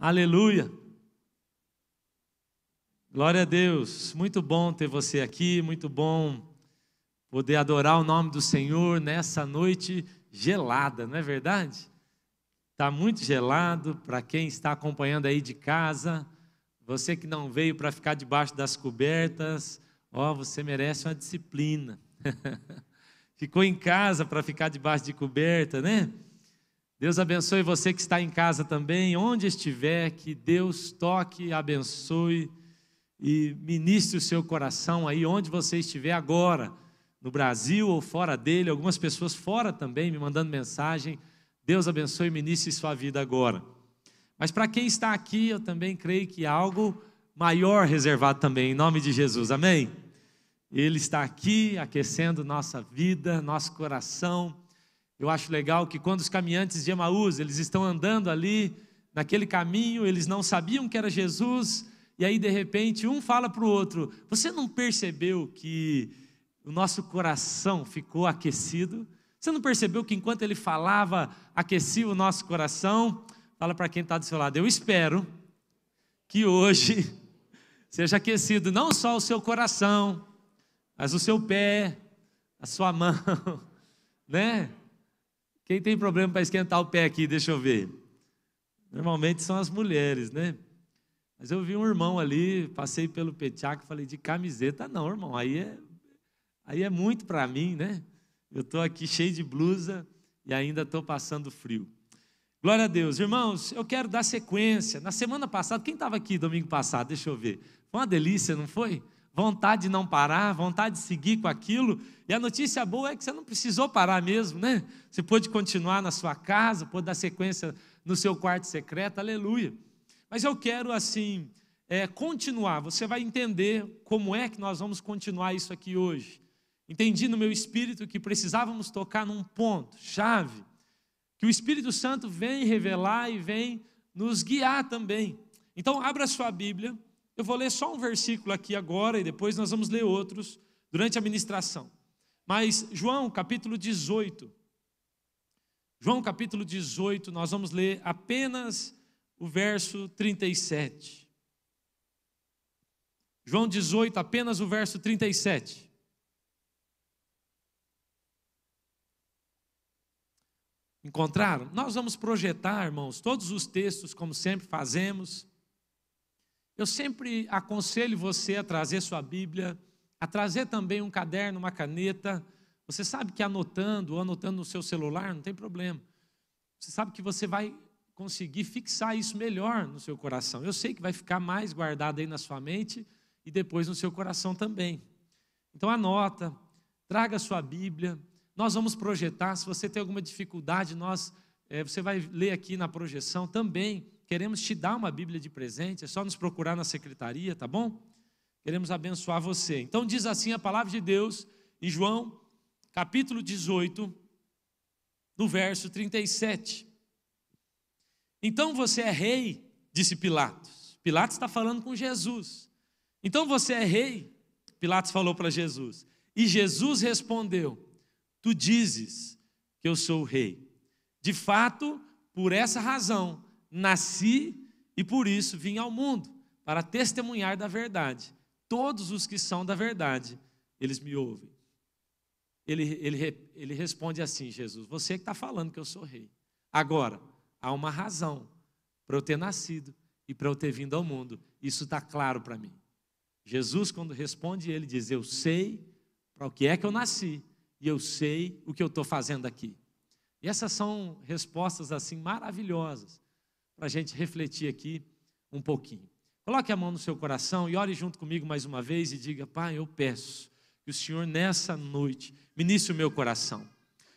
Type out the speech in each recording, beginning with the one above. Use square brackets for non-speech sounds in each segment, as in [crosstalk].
Aleluia! Glória a Deus, muito bom ter você aqui, muito bom poder adorar o nome do Senhor nessa noite gelada, não é verdade? Está muito gelado para quem está acompanhando aí de casa, você que não veio para ficar debaixo das cobertas, ó, você merece uma disciplina. [laughs] Ficou em casa para ficar debaixo de coberta, né? Deus abençoe você que está em casa também, onde estiver, que Deus toque, abençoe e ministre o seu coração aí onde você estiver agora, no Brasil ou fora dele, algumas pessoas fora também me mandando mensagem. Deus abençoe e ministre sua vida agora. Mas para quem está aqui, eu também creio que há algo maior reservado também, em nome de Jesus, amém? Ele está aqui aquecendo nossa vida, nosso coração eu acho legal que quando os caminhantes de Emaús, eles estão andando ali naquele caminho, eles não sabiam que era Jesus, e aí de repente um fala para o outro: "Você não percebeu que o nosso coração ficou aquecido?" Você não percebeu que enquanto ele falava, aquecia o nosso coração? Fala para quem está do seu lado, eu espero que hoje [laughs] seja aquecido não só o seu coração, mas o seu pé, a sua [laughs] mão, né? Quem tem problema para esquentar o pé aqui, deixa eu ver. Normalmente são as mulheres, né? Mas eu vi um irmão ali, passei pelo Petiaco, falei, de camiseta não, irmão, aí é, aí é muito para mim, né? Eu estou aqui cheio de blusa e ainda estou passando frio. Glória a Deus. Irmãos, eu quero dar sequência. Na semana passada, quem estava aqui domingo passado? Deixa eu ver. Foi uma delícia, não foi? vontade de não parar, vontade de seguir com aquilo. E a notícia boa é que você não precisou parar mesmo, né? Você pôde continuar na sua casa, pôde dar sequência no seu quarto secreto, aleluia. Mas eu quero, assim, é, continuar. Você vai entender como é que nós vamos continuar isso aqui hoje. Entendi no meu espírito que precisávamos tocar num ponto, chave, que o Espírito Santo vem revelar e vem nos guiar também. Então, abra sua Bíblia eu vou ler só um versículo aqui agora e depois nós vamos ler outros durante a ministração. Mas João capítulo 18. João capítulo 18, nós vamos ler apenas o verso 37. João 18, apenas o verso 37. Encontraram? Nós vamos projetar, irmãos, todos os textos, como sempre fazemos. Eu sempre aconselho você a trazer sua Bíblia, a trazer também um caderno, uma caneta. Você sabe que anotando, ou anotando no seu celular, não tem problema. Você sabe que você vai conseguir fixar isso melhor no seu coração. Eu sei que vai ficar mais guardado aí na sua mente e depois no seu coração também. Então anota, traga a sua Bíblia. Nós vamos projetar. Se você tem alguma dificuldade, nós é, você vai ler aqui na projeção também Queremos te dar uma Bíblia de presente, é só nos procurar na secretaria, tá bom? Queremos abençoar você. Então diz assim a palavra de Deus em João, capítulo 18, no verso 37. Então você é rei, disse Pilatos. Pilatos está falando com Jesus. Então você é rei, Pilatos falou para Jesus. E Jesus respondeu: Tu dizes que eu sou o rei. De fato, por essa razão, nasci e por isso vim ao mundo, para testemunhar da verdade. Todos os que são da verdade, eles me ouvem. Ele, ele, ele responde assim, Jesus: Você que está falando que eu sou rei. Agora, há uma razão para eu ter nascido e para eu ter vindo ao mundo. Isso está claro para mim. Jesus, quando responde, ele diz: Eu sei para o que é que eu nasci e eu sei o que eu estou fazendo aqui. E essas são respostas assim maravilhosas para a gente refletir aqui um pouquinho. Coloque a mão no seu coração e ore junto comigo mais uma vez e diga: Pai, eu peço que o Senhor nessa noite ministre o meu coração,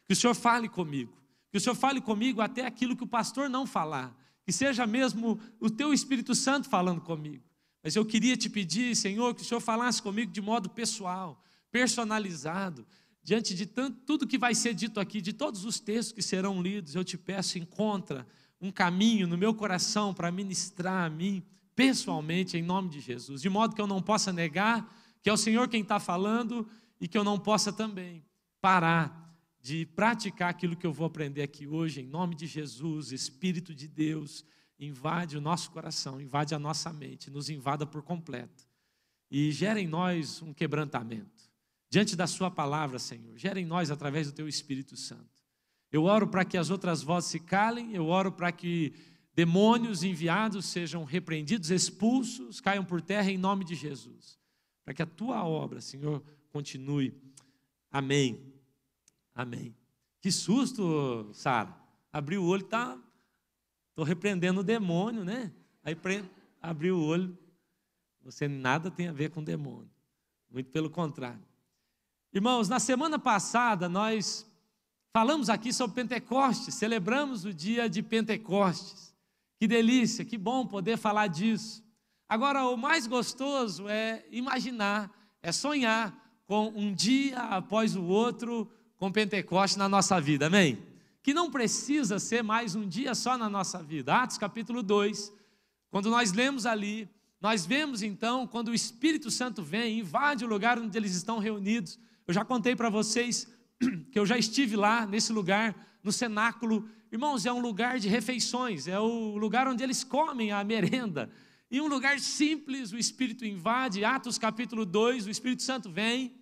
que o Senhor fale comigo, que o Senhor fale comigo até aquilo que o pastor não falar, que seja mesmo o teu Espírito Santo falando comigo. Mas eu queria te pedir, Senhor, que o Senhor falasse comigo de modo pessoal, personalizado, diante de tanto, tudo que vai ser dito aqui, de todos os textos que serão lidos, eu te peço, encontra um caminho no meu coração para ministrar a mim pessoalmente em nome de Jesus, de modo que eu não possa negar que é o Senhor quem está falando e que eu não possa também parar de praticar aquilo que eu vou aprender aqui hoje em nome de Jesus, Espírito de Deus, invade o nosso coração, invade a nossa mente, nos invada por completo e gera em nós um quebrantamento diante da Sua palavra, Senhor. Gera em nós através do Teu Espírito Santo eu oro para que as outras vozes se calem, eu oro para que demônios enviados sejam repreendidos, expulsos, caiam por terra em nome de Jesus. Para que a tua obra, Senhor, continue. Amém. Amém. Que susto, Sara. Abriu o olho, tá? Tô repreendendo o demônio, né? Aí pre... abriu o olho. Você nada tem a ver com demônio. Muito pelo contrário. Irmãos, na semana passada nós Falamos aqui sobre Pentecostes, celebramos o dia de Pentecostes. Que delícia, que bom poder falar disso. Agora, o mais gostoso é imaginar, é sonhar com um dia após o outro com Pentecostes na nossa vida, amém? Que não precisa ser mais um dia só na nossa vida. Atos capítulo 2, quando nós lemos ali, nós vemos então quando o Espírito Santo vem, invade o lugar onde eles estão reunidos. Eu já contei para vocês que eu já estive lá nesse lugar, no cenáculo. Irmãos, é um lugar de refeições, é o lugar onde eles comem a merenda. E um lugar simples, o Espírito invade, Atos capítulo 2, o Espírito Santo vem.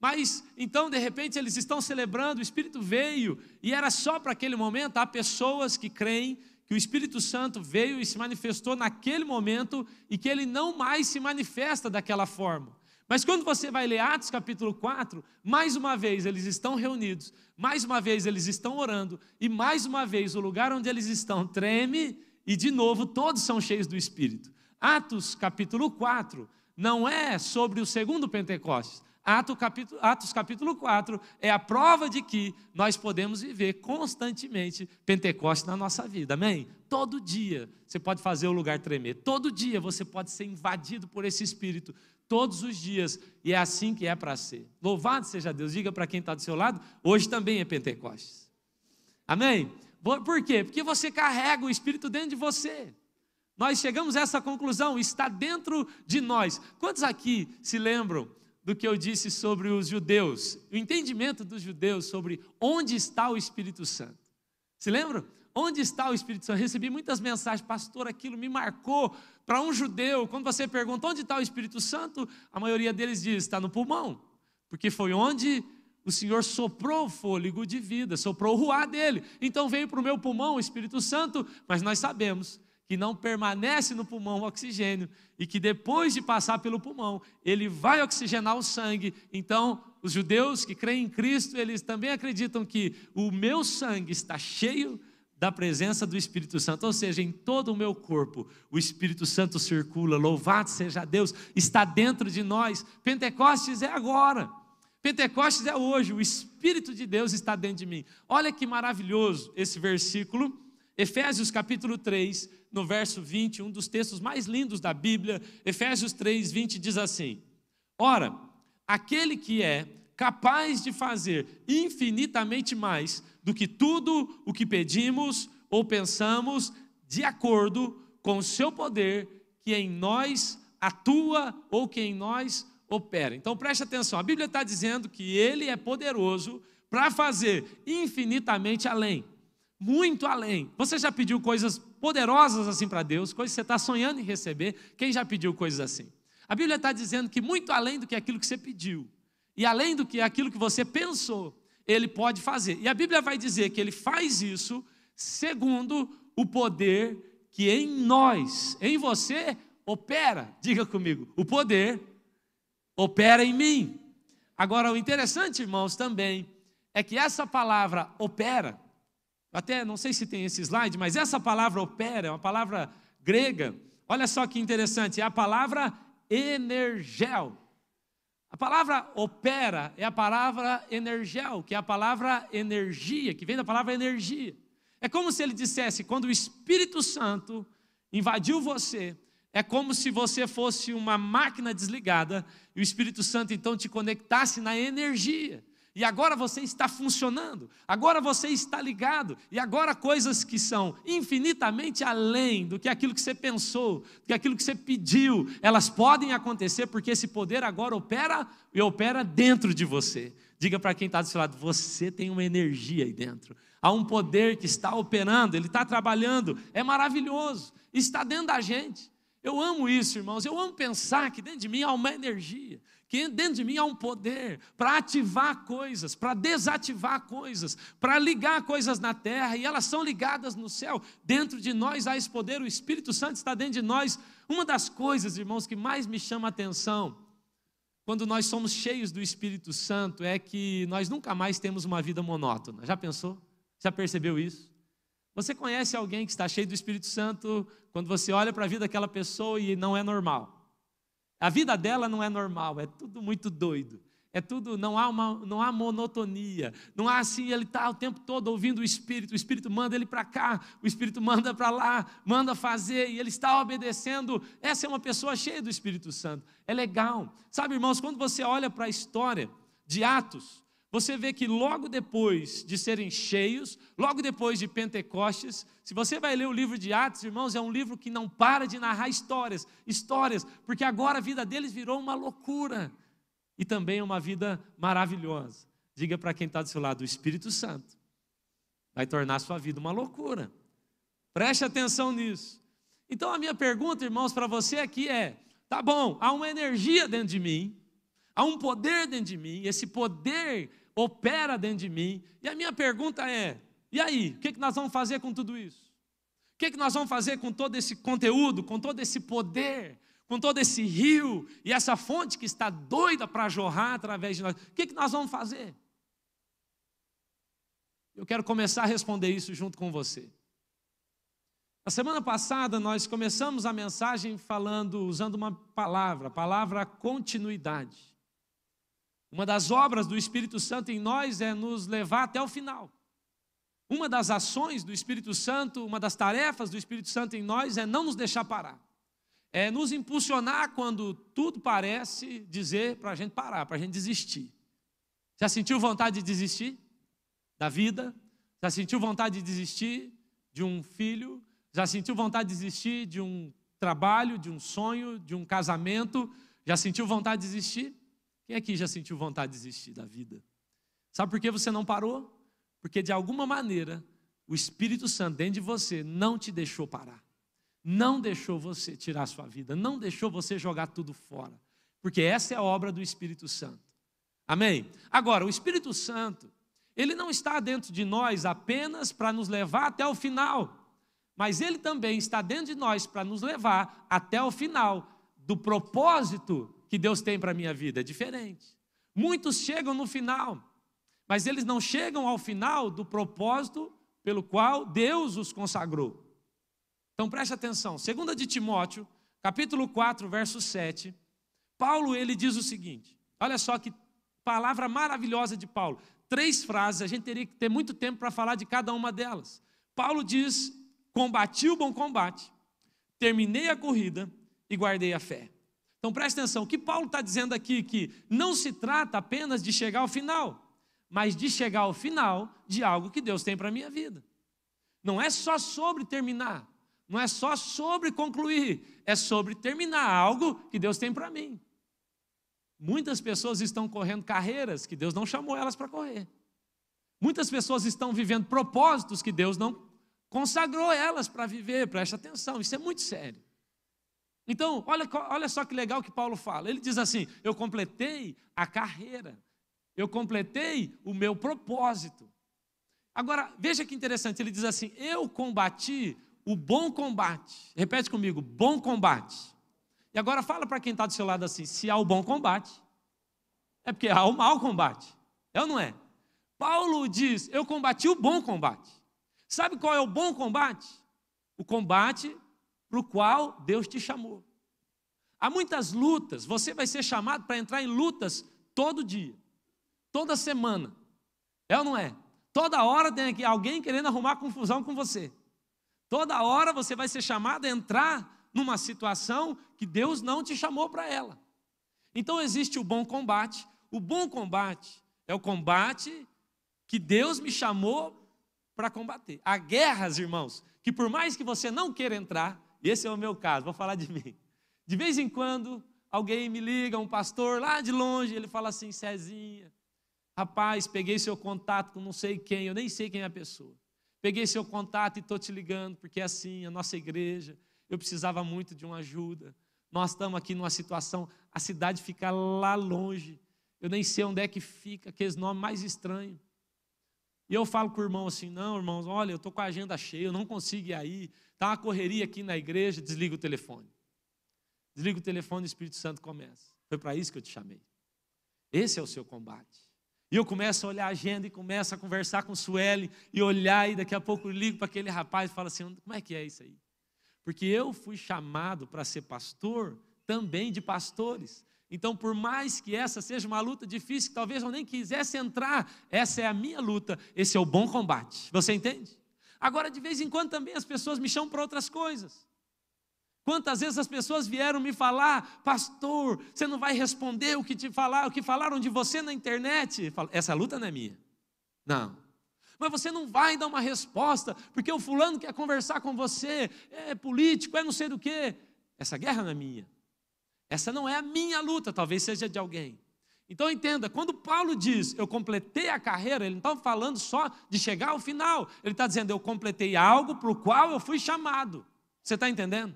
Mas então, de repente, eles estão celebrando, o Espírito veio, e era só para aquele momento. Há pessoas que creem que o Espírito Santo veio e se manifestou naquele momento e que ele não mais se manifesta daquela forma. Mas quando você vai ler Atos capítulo 4, mais uma vez eles estão reunidos, mais uma vez eles estão orando, e mais uma vez o lugar onde eles estão treme, e de novo todos são cheios do Espírito. Atos capítulo 4 não é sobre o segundo Pentecostes. Atos capítulo, 4 é a prova de que nós podemos viver constantemente Pentecostes na nossa vida, amém? Todo dia você pode fazer o lugar tremer, todo dia você pode ser invadido por esse Espírito, todos os dias, e é assim que é para ser. Louvado seja Deus, diga para quem está do seu lado, hoje também é Pentecostes. Amém? Por quê? Porque você carrega o Espírito dentro de você. Nós chegamos a essa conclusão, está dentro de nós. Quantos aqui se lembram do que eu disse sobre os judeus? O entendimento dos judeus sobre onde está o Espírito Santo? Se lembram? Onde está o Espírito Santo? Eu recebi muitas mensagens, pastor, aquilo me marcou. Para um judeu, quando você pergunta onde está o Espírito Santo, a maioria deles diz: está no pulmão, porque foi onde o Senhor soprou o fôlego de vida, soprou o ruá dele. Então veio para o meu pulmão o Espírito Santo, mas nós sabemos que não permanece no pulmão o oxigênio e que depois de passar pelo pulmão, ele vai oxigenar o sangue. Então, os judeus que creem em Cristo, eles também acreditam que o meu sangue está cheio da presença do Espírito Santo, ou seja, em todo o meu corpo, o Espírito Santo circula, louvado seja Deus, está dentro de nós. Pentecostes é agora, Pentecostes é hoje, o Espírito de Deus está dentro de mim. Olha que maravilhoso esse versículo, Efésios capítulo 3, no verso 20, um dos textos mais lindos da Bíblia, Efésios 3, 20 diz assim: Ora, aquele que é capaz de fazer infinitamente mais do que tudo o que pedimos ou pensamos, de acordo com o seu poder que em nós atua ou que em nós opera. Então preste atenção, a Bíblia está dizendo que ele é poderoso para fazer infinitamente além, muito além. Você já pediu coisas poderosas assim para Deus, coisas que você está sonhando em receber? Quem já pediu coisas assim? A Bíblia está dizendo que muito além do que aquilo que você pediu, e além do que aquilo que você pensou, ele pode fazer. E a Bíblia vai dizer que ele faz isso segundo o poder que em nós, em você, opera. Diga comigo, o poder opera em mim. Agora, o interessante, irmãos, também é que essa palavra opera, até não sei se tem esse slide, mas essa palavra opera é uma palavra grega. Olha só que interessante, é a palavra energel. A palavra opera é a palavra energel, que é a palavra energia, que vem da palavra energia. É como se ele dissesse: quando o Espírito Santo invadiu você, é como se você fosse uma máquina desligada e o Espírito Santo então te conectasse na energia e agora você está funcionando, agora você está ligado, e agora coisas que são infinitamente além do que aquilo que você pensou, do que aquilo que você pediu, elas podem acontecer porque esse poder agora opera e opera dentro de você. Diga para quem está do seu lado: você tem uma energia aí dentro. Há um poder que está operando, ele está trabalhando, é maravilhoso, está dentro da gente. Eu amo isso, irmãos. Eu amo pensar que dentro de mim há uma energia que dentro de mim há um poder para ativar coisas, para desativar coisas, para ligar coisas na terra e elas são ligadas no céu. Dentro de nós há esse poder, o Espírito Santo está dentro de nós. Uma das coisas, irmãos, que mais me chama a atenção quando nós somos cheios do Espírito Santo é que nós nunca mais temos uma vida monótona. Já pensou? Já percebeu isso? Você conhece alguém que está cheio do Espírito Santo quando você olha para a vida daquela pessoa e não é normal? A vida dela não é normal, é tudo muito doido. É tudo, não há, uma, não há monotonia, não há assim, ele está o tempo todo ouvindo o Espírito, o Espírito manda ele para cá, o Espírito manda para lá, manda fazer, e ele está obedecendo. Essa é uma pessoa cheia do Espírito Santo, é legal. Sabe, irmãos, quando você olha para a história de Atos, você vê que logo depois de serem cheios, logo depois de Pentecostes, se você vai ler o livro de Atos, irmãos, é um livro que não para de narrar histórias, histórias, porque agora a vida deles virou uma loucura e também é uma vida maravilhosa. Diga para quem está do seu lado: o Espírito Santo vai tornar a sua vida uma loucura. Preste atenção nisso. Então, a minha pergunta, irmãos, para você aqui é: tá bom, há uma energia dentro de mim, há um poder dentro de mim, esse poder opera dentro de mim. E a minha pergunta é: e aí, o que, que nós vamos fazer com tudo isso? O que, que nós vamos fazer com todo esse conteúdo, com todo esse poder, com todo esse rio e essa fonte que está doida para jorrar através de nós? O que, que nós vamos fazer? Eu quero começar a responder isso junto com você. Na semana passada, nós começamos a mensagem falando, usando uma palavra, a palavra continuidade. Uma das obras do Espírito Santo em nós é nos levar até o final. Uma das ações do Espírito Santo, uma das tarefas do Espírito Santo em nós é não nos deixar parar. É nos impulsionar quando tudo parece dizer para a gente parar, para a gente desistir. Já sentiu vontade de desistir da vida? Já sentiu vontade de desistir de um filho? Já sentiu vontade de desistir de um trabalho, de um sonho, de um casamento? Já sentiu vontade de desistir? Quem aqui já sentiu vontade de desistir da vida? Sabe por que você não parou? Porque de alguma maneira o Espírito Santo dentro de você não te deixou parar. Não deixou você tirar a sua vida, não deixou você jogar tudo fora. Porque essa é a obra do Espírito Santo. Amém? Agora, o Espírito Santo, ele não está dentro de nós apenas para nos levar até o final, mas ele também está dentro de nós para nos levar até o final do propósito que Deus tem para a minha vida, é diferente. Muitos chegam no final, mas eles não chegam ao final do propósito pelo qual Deus os consagrou. Então preste atenção, segunda de Timóteo, capítulo 4, verso 7, Paulo ele diz o seguinte: Olha só que palavra maravilhosa de Paulo. Três frases, a gente teria que ter muito tempo para falar de cada uma delas. Paulo diz: "Combati o bom combate, terminei a corrida e guardei a fé". Então preste atenção, o que Paulo está dizendo aqui que não se trata apenas de chegar ao final, mas de chegar ao final de algo que Deus tem para a minha vida. Não é só sobre terminar, não é só sobre concluir, é sobre terminar algo que Deus tem para mim. Muitas pessoas estão correndo carreiras que Deus não chamou elas para correr. Muitas pessoas estão vivendo propósitos que Deus não consagrou elas para viver, preste atenção, isso é muito sério. Então, olha, olha só que legal que Paulo fala. Ele diz assim: Eu completei a carreira, eu completei o meu propósito. Agora, veja que interessante, ele diz assim: Eu combati o bom combate. Repete comigo: bom combate. E agora fala para quem está do seu lado assim: se há o bom combate, é porque há o mau combate. É ou não é? Paulo diz: Eu combati o bom combate. Sabe qual é o bom combate? O combate para o qual Deus te chamou. Há muitas lutas, você vai ser chamado para entrar em lutas todo dia, toda semana. É ou não é? Toda hora tem aqui alguém querendo arrumar confusão com você. Toda hora você vai ser chamado a entrar numa situação que Deus não te chamou para ela. Então existe o bom combate. O bom combate é o combate que Deus me chamou para combater. Há guerras, irmãos, que por mais que você não queira entrar, esse é o meu caso, vou falar de [laughs] mim. De vez em quando, alguém me liga, um pastor lá de longe, ele fala assim: Cezinha, rapaz, peguei seu contato com não sei quem, eu nem sei quem é a pessoa. Peguei seu contato e estou te ligando, porque é assim, a nossa igreja, eu precisava muito de uma ajuda. Nós estamos aqui numa situação, a cidade fica lá longe. Eu nem sei onde é que fica, aqueles nomes mais estranhos. E eu falo com o irmão assim: não, irmãos, olha, eu estou com a agenda cheia, eu não consigo ir aí, está uma correria aqui na igreja, desliga o telefone. Desliga o telefone e o Espírito Santo começa. Foi para isso que eu te chamei. Esse é o seu combate. E eu começo a olhar a agenda e começo a conversar com o Sueli e olhar, e daqui a pouco eu ligo para aquele rapaz e falo assim: como é que é isso aí? Porque eu fui chamado para ser pastor também de pastores. Então, por mais que essa seja uma luta difícil, que talvez eu nem quisesse entrar, essa é a minha luta, esse é o bom combate. Você entende? Agora, de vez em quando também as pessoas me chamam para outras coisas. Quantas vezes as pessoas vieram me falar, pastor, você não vai responder o que te falar, o que falaram de você na internet? Falo, Essa luta não é minha. Não, mas você não vai dar uma resposta, porque o fulano quer conversar com você, é político, é não sei do que. Essa guerra não é minha. Essa não é a minha luta, talvez seja de alguém. Então entenda, quando Paulo diz eu completei a carreira, ele não está falando só de chegar ao final, ele está dizendo eu completei algo para o qual eu fui chamado. Você está entendendo?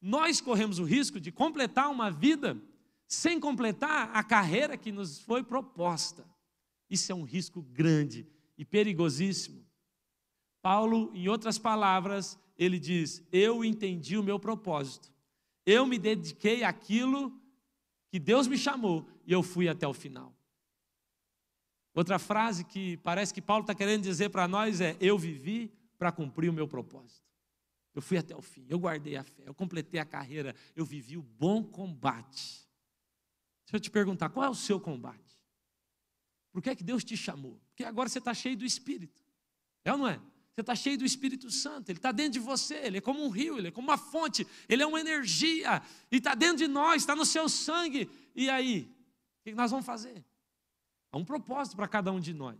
Nós corremos o risco de completar uma vida sem completar a carreira que nos foi proposta. Isso é um risco grande e perigosíssimo. Paulo, em outras palavras, ele diz: Eu entendi o meu propósito eu me dediquei àquilo que Deus me chamou e eu fui até o final. Outra frase que parece que Paulo está querendo dizer para nós é: Eu vivi para cumprir o meu propósito. Eu fui até o fim, eu guardei a fé, eu completei a carreira, eu vivi o bom combate. Deixa eu te perguntar: qual é o seu combate? Por que é que Deus te chamou? Porque agora você está cheio do Espírito. É ou não é? Você está cheio do Espírito Santo, ele está dentro de você, ele é como um rio, ele é como uma fonte, ele é uma energia, e está dentro de nós, está no seu sangue. E aí, o que nós vamos fazer? Há um propósito para cada um de nós,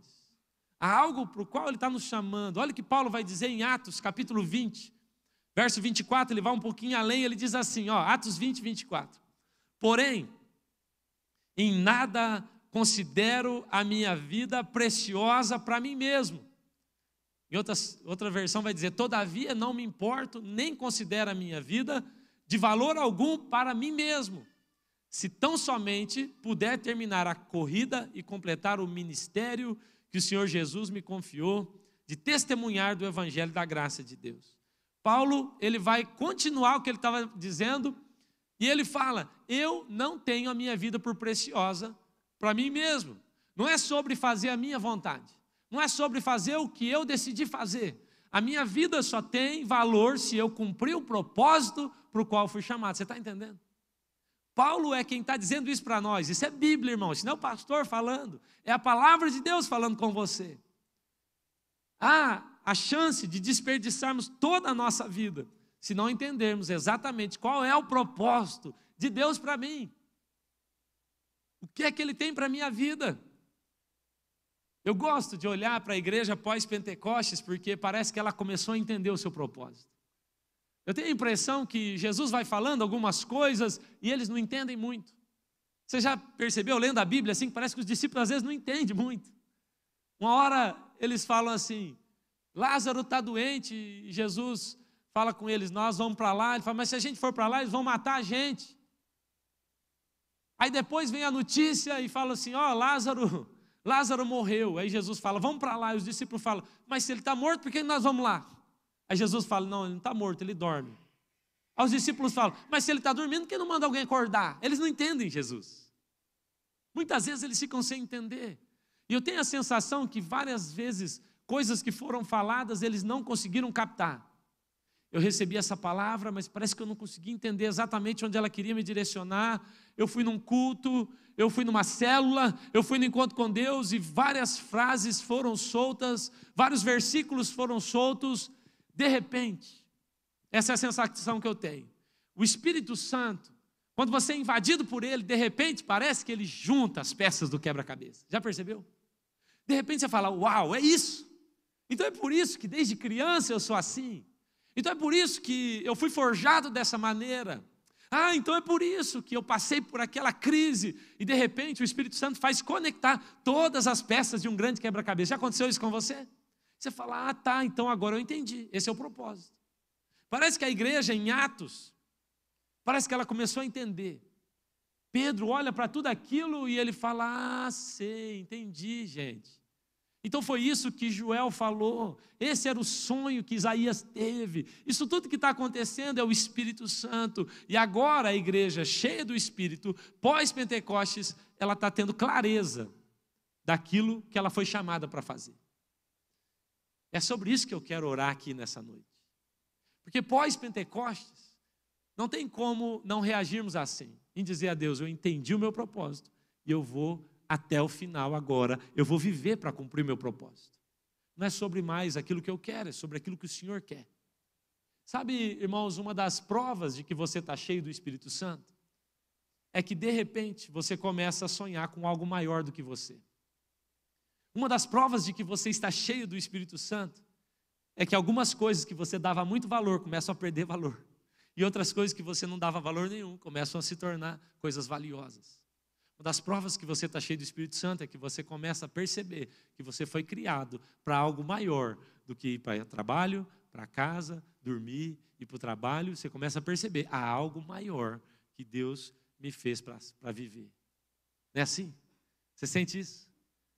há algo para o qual ele está nos chamando. Olha o que Paulo vai dizer em Atos, capítulo 20, verso 24, ele vai um pouquinho além, ele diz assim: ó, Atos 20, 24. Porém, em nada considero a minha vida preciosa para mim mesmo em outras, outra versão vai dizer: Todavia não me importo, nem considero a minha vida de valor algum para mim mesmo, se tão somente puder terminar a corrida e completar o ministério que o Senhor Jesus me confiou de testemunhar do evangelho da graça de Deus. Paulo, ele vai continuar o que ele estava dizendo e ele fala: "Eu não tenho a minha vida por preciosa para mim mesmo. Não é sobre fazer a minha vontade. Não é sobre fazer o que eu decidi fazer. A minha vida só tem valor se eu cumprir o propósito para o qual fui chamado. Você está entendendo? Paulo é quem está dizendo isso para nós. Isso é Bíblia, irmão. Isso não é o pastor falando. É a palavra de Deus falando com você. Há a chance de desperdiçarmos toda a nossa vida se não entendermos exatamente qual é o propósito de Deus para mim. O que é que Ele tem para a minha vida? Eu gosto de olhar para a igreja pós-Pentecostes porque parece que ela começou a entender o seu propósito. Eu tenho a impressão que Jesus vai falando algumas coisas e eles não entendem muito. Você já percebeu lendo a Bíblia assim que parece que os discípulos às vezes não entendem muito. Uma hora eles falam assim: Lázaro está doente, e Jesus fala com eles: Nós vamos para lá. Ele fala: Mas se a gente for para lá, eles vão matar a gente. Aí depois vem a notícia e fala assim: Ó, oh, Lázaro Lázaro morreu. Aí Jesus fala, vamos para lá. E os discípulos falam, mas se ele está morto, por que nós vamos lá? Aí Jesus fala, não, ele não está morto, ele dorme. Aí os discípulos falam, mas se ele está dormindo, por que não manda alguém acordar? Eles não entendem Jesus. Muitas vezes eles ficam sem entender. E eu tenho a sensação que várias vezes coisas que foram faladas eles não conseguiram captar. Eu recebi essa palavra, mas parece que eu não consegui entender exatamente onde ela queria me direcionar. Eu fui num culto, eu fui numa célula, eu fui no encontro com Deus e várias frases foram soltas, vários versículos foram soltos. De repente, essa é a sensação que eu tenho. O Espírito Santo, quando você é invadido por ele, de repente parece que ele junta as peças do quebra-cabeça. Já percebeu? De repente você fala: Uau, é isso! Então é por isso que desde criança eu sou assim. Então é por isso que eu fui forjado dessa maneira. Ah, então é por isso que eu passei por aquela crise e de repente o Espírito Santo faz conectar todas as peças de um grande quebra-cabeça. Já aconteceu isso com você? Você fala, ah, tá, então agora eu entendi. Esse é o propósito. Parece que a igreja em Atos, parece que ela começou a entender. Pedro olha para tudo aquilo e ele fala, ah, sei, entendi, gente. Então foi isso que Joel falou, esse era o sonho que Isaías teve. Isso tudo que está acontecendo é o Espírito Santo. E agora a igreja, cheia do Espírito, pós-Pentecostes, ela está tendo clareza daquilo que ela foi chamada para fazer. É sobre isso que eu quero orar aqui nessa noite. Porque pós-Pentecostes, não tem como não reagirmos assim, em dizer a Deus: eu entendi o meu propósito e eu vou até o final agora. Eu vou viver para cumprir meu propósito. Não é sobre mais aquilo que eu quero, é sobre aquilo que o Senhor quer. Sabe, irmãos, uma das provas de que você está cheio do Espírito Santo é que, de repente, você começa a sonhar com algo maior do que você. Uma das provas de que você está cheio do Espírito Santo é que algumas coisas que você dava muito valor começam a perder valor. E outras coisas que você não dava valor nenhum começam a se tornar coisas valiosas. Uma das provas que você está cheio do Espírito Santo é que você começa a perceber que você foi criado para algo maior do que ir para trabalho, para casa, dormir e para o trabalho. Você começa a perceber há algo maior que Deus me fez para viver. Não é assim? Você sente isso?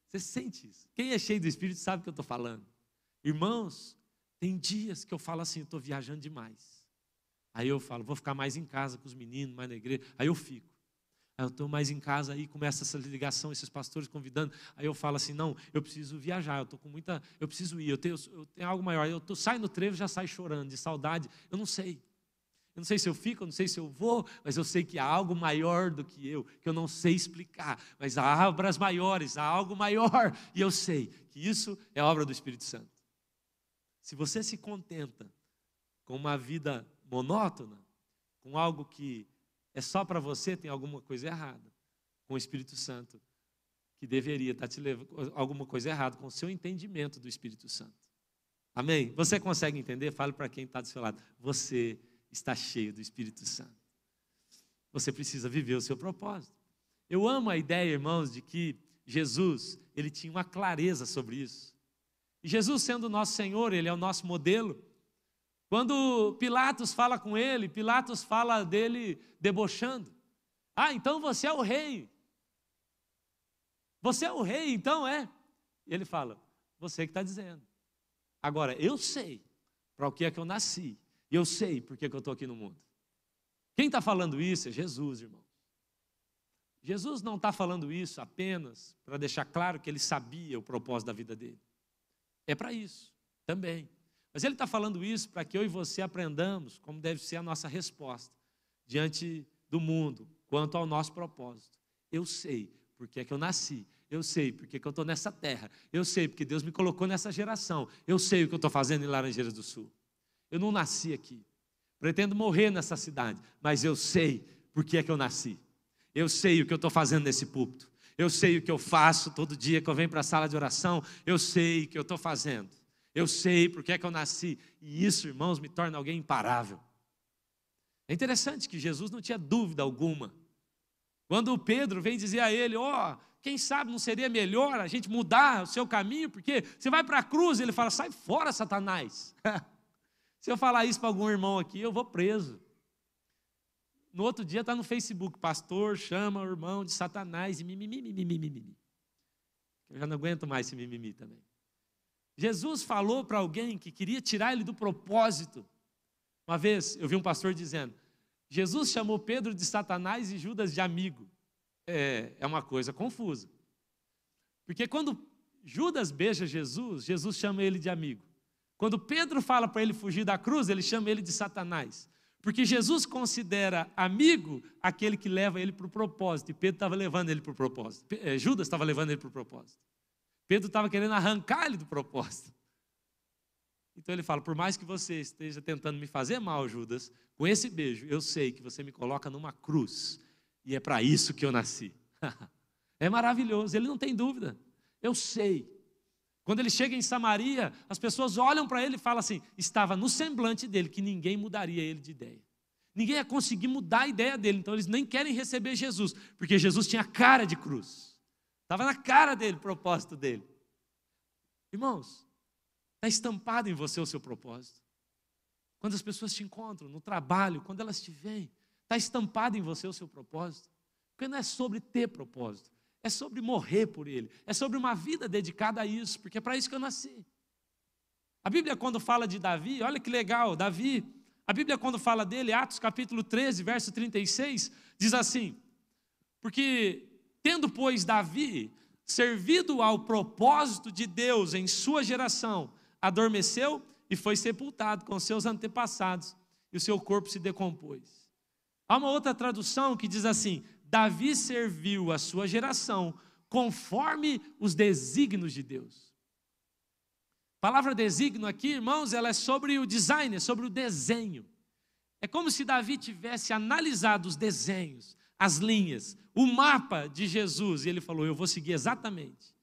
Você sente isso? Quem é cheio do Espírito sabe o que eu estou falando. Irmãos, tem dias que eu falo assim, estou viajando demais. Aí eu falo, vou ficar mais em casa com os meninos, mais na igreja. Aí eu fico. Eu estou mais em casa aí, começa essa ligação, esses pastores convidando. Aí eu falo assim: não, eu preciso viajar, eu estou com muita. Eu preciso ir, eu tenho, eu tenho algo maior. Eu tô, saio no trevo já saio chorando, de saudade. Eu não sei. Eu não sei se eu fico, eu não sei se eu vou, mas eu sei que há algo maior do que eu, que eu não sei explicar. Mas há obras maiores, há algo maior. E eu sei que isso é obra do Espírito Santo. Se você se contenta com uma vida monótona, com algo que é só para você, tem alguma coisa errada com o Espírito Santo, que deveria estar tá te levando alguma coisa errada com o seu entendimento do Espírito Santo. Amém? Você consegue entender? Fale para quem está do seu lado. Você está cheio do Espírito Santo. Você precisa viver o seu propósito. Eu amo a ideia, irmãos, de que Jesus, ele tinha uma clareza sobre isso. E Jesus, sendo o nosso Senhor, ele é o nosso modelo. Quando Pilatos fala com ele, Pilatos fala dele debochando. Ah, então você é o rei. Você é o rei, então é. E ele fala: Você que está dizendo. Agora, eu sei para o que é que eu nasci. E eu sei por que eu estou aqui no mundo. Quem está falando isso é Jesus, irmão. Jesus não está falando isso apenas para deixar claro que ele sabia o propósito da vida dele. É para isso também. Mas ele está falando isso para que eu e você aprendamos como deve ser a nossa resposta diante do mundo quanto ao nosso propósito. Eu sei porque é que eu nasci, eu sei porque é que eu estou nessa terra, eu sei porque Deus me colocou nessa geração, eu sei o que eu estou fazendo em Laranjeiras do Sul. Eu não nasci aqui, pretendo morrer nessa cidade, mas eu sei porque é que eu nasci, eu sei o que eu estou fazendo nesse púlpito, eu sei o que eu faço todo dia que eu venho para a sala de oração, eu sei o que eu estou fazendo. Eu sei porque é que eu nasci. E isso, irmãos, me torna alguém imparável. É interessante que Jesus não tinha dúvida alguma. Quando o Pedro vem dizer a ele: Ó, oh, quem sabe não seria melhor a gente mudar o seu caminho, porque você vai para a cruz, ele fala: sai fora, Satanás. [laughs] Se eu falar isso para algum irmão aqui, eu vou preso. No outro dia está no Facebook, pastor chama o irmão de Satanás e mimimi. Eu já não aguento mais esse mimimi também. Jesus falou para alguém que queria tirar ele do propósito. Uma vez eu vi um pastor dizendo: Jesus chamou Pedro de Satanás e Judas de amigo. É, é uma coisa confusa. Porque quando Judas beija Jesus, Jesus chama ele de amigo. Quando Pedro fala para ele fugir da cruz, ele chama ele de Satanás. Porque Jesus considera amigo aquele que leva ele para o propósito. E Pedro estava levando ele para o propósito. É, Judas estava levando ele para o propósito. Pedro estava querendo arrancar ele do propósito. Então ele fala: Por mais que você esteja tentando me fazer mal, Judas, com esse beijo, eu sei que você me coloca numa cruz. E é para isso que eu nasci. [laughs] é maravilhoso, ele não tem dúvida. Eu sei. Quando ele chega em Samaria, as pessoas olham para ele e falam assim: estava no semblante dele que ninguém mudaria ele de ideia. Ninguém ia conseguir mudar a ideia dele, então eles nem querem receber Jesus, porque Jesus tinha cara de cruz. Estava na cara dele o propósito dele. Irmãos, está estampado em você o seu propósito. Quando as pessoas te encontram no trabalho, quando elas te veem, está estampado em você o seu propósito. Porque não é sobre ter propósito, é sobre morrer por ele, é sobre uma vida dedicada a isso, porque é para isso que eu nasci. A Bíblia, quando fala de Davi, olha que legal, Davi, a Bíblia, quando fala dele, Atos capítulo 13, verso 36, diz assim: Porque Tendo, pois, Davi servido ao propósito de Deus em sua geração, adormeceu e foi sepultado com seus antepassados, e o seu corpo se decompôs. Há uma outra tradução que diz assim: Davi serviu a sua geração conforme os desígnios de Deus. A palavra desígnio aqui, irmãos, ela é sobre o design, é sobre o desenho. É como se Davi tivesse analisado os desenhos, as linhas, o mapa de Jesus. E ele falou: Eu vou seguir exatamente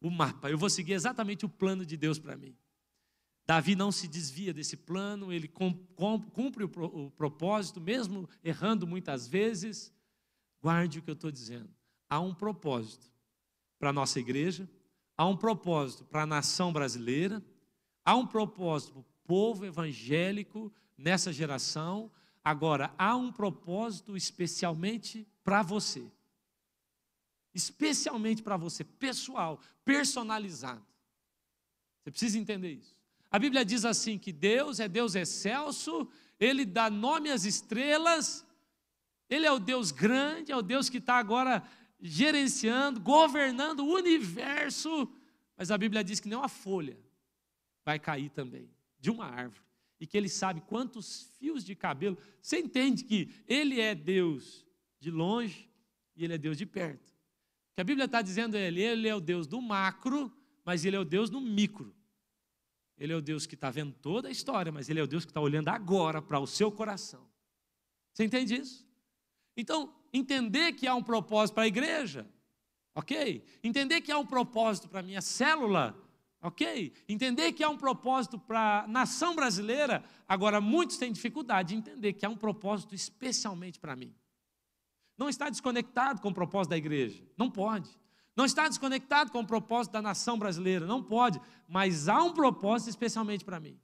o mapa, eu vou seguir exatamente o plano de Deus para mim. Davi não se desvia desse plano, ele cumpre o propósito, mesmo errando muitas vezes. Guarde o que eu estou dizendo. Há um propósito para a nossa igreja, há um propósito para a nação brasileira, há um propósito para o povo evangélico nessa geração, Agora, há um propósito especialmente para você. Especialmente para você, pessoal, personalizado. Você precisa entender isso. A Bíblia diz assim: que Deus é Deus excelso, Ele dá nome às estrelas, Ele é o Deus grande, é o Deus que está agora gerenciando, governando o universo. Mas a Bíblia diz que nem uma folha vai cair também de uma árvore e que ele sabe quantos fios de cabelo. Você entende que ele é Deus de longe e ele é Deus de perto. O que a Bíblia está dizendo é ele, ele é o Deus do macro, mas ele é o Deus do micro. Ele é o Deus que está vendo toda a história, mas ele é o Deus que está olhando agora para o seu coração. Você entende isso? Então, entender que há um propósito para a igreja, ok? Entender que há um propósito para a minha célula, Ok? Entender que há um propósito para a nação brasileira, agora muitos têm dificuldade de entender que há um propósito especialmente para mim. Não está desconectado com o propósito da igreja, não pode. Não está desconectado com o propósito da nação brasileira, não pode. Mas há um propósito especialmente para mim.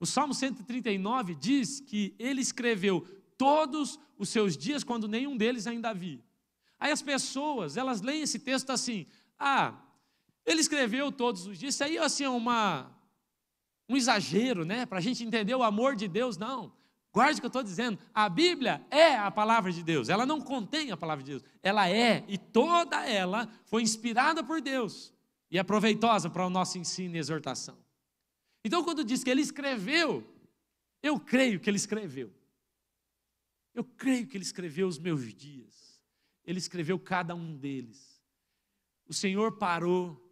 O Salmo 139 diz que ele escreveu todos os seus dias quando nenhum deles ainda havia. Aí as pessoas, elas leem esse texto assim: ah, ele escreveu todos os dias. Isso aí assim, é uma, um exagero, né? Para a gente entender o amor de Deus, não. Guarde o que eu estou dizendo. A Bíblia é a palavra de Deus. Ela não contém a palavra de Deus. Ela é, e toda ela foi inspirada por Deus e é proveitosa para o nosso ensino e exortação. Então, quando diz que ele escreveu, eu creio que ele escreveu. Eu creio que ele escreveu os meus dias. Ele escreveu cada um deles. O Senhor parou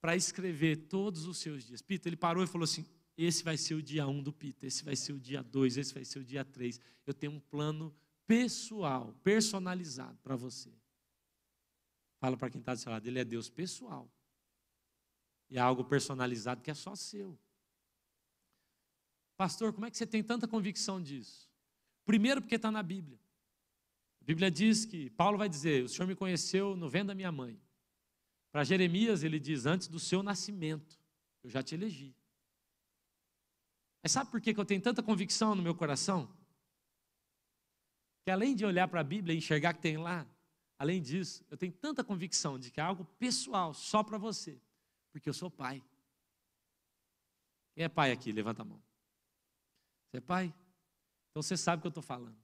para escrever todos os seus dias. Peter, ele parou e falou assim: esse vai ser o dia 1 um do Peter, esse vai ser o dia 2, esse vai ser o dia 3. Eu tenho um plano pessoal, personalizado para você. Fala para quem está do seu lado, ele é Deus pessoal. E é algo personalizado que é só seu. Pastor, como é que você tem tanta convicção disso? Primeiro, porque está na Bíblia. A Bíblia diz que Paulo vai dizer: O Senhor me conheceu no vento da minha mãe. Para Jeremias, ele diz: Antes do seu nascimento, eu já te elegi. Mas sabe por que eu tenho tanta convicção no meu coração? Que além de olhar para a Bíblia e enxergar que tem lá, além disso, eu tenho tanta convicção de que é algo pessoal, só para você, porque eu sou pai. Quem é pai aqui? Levanta a mão. Você é pai? Então você sabe o que eu estou falando.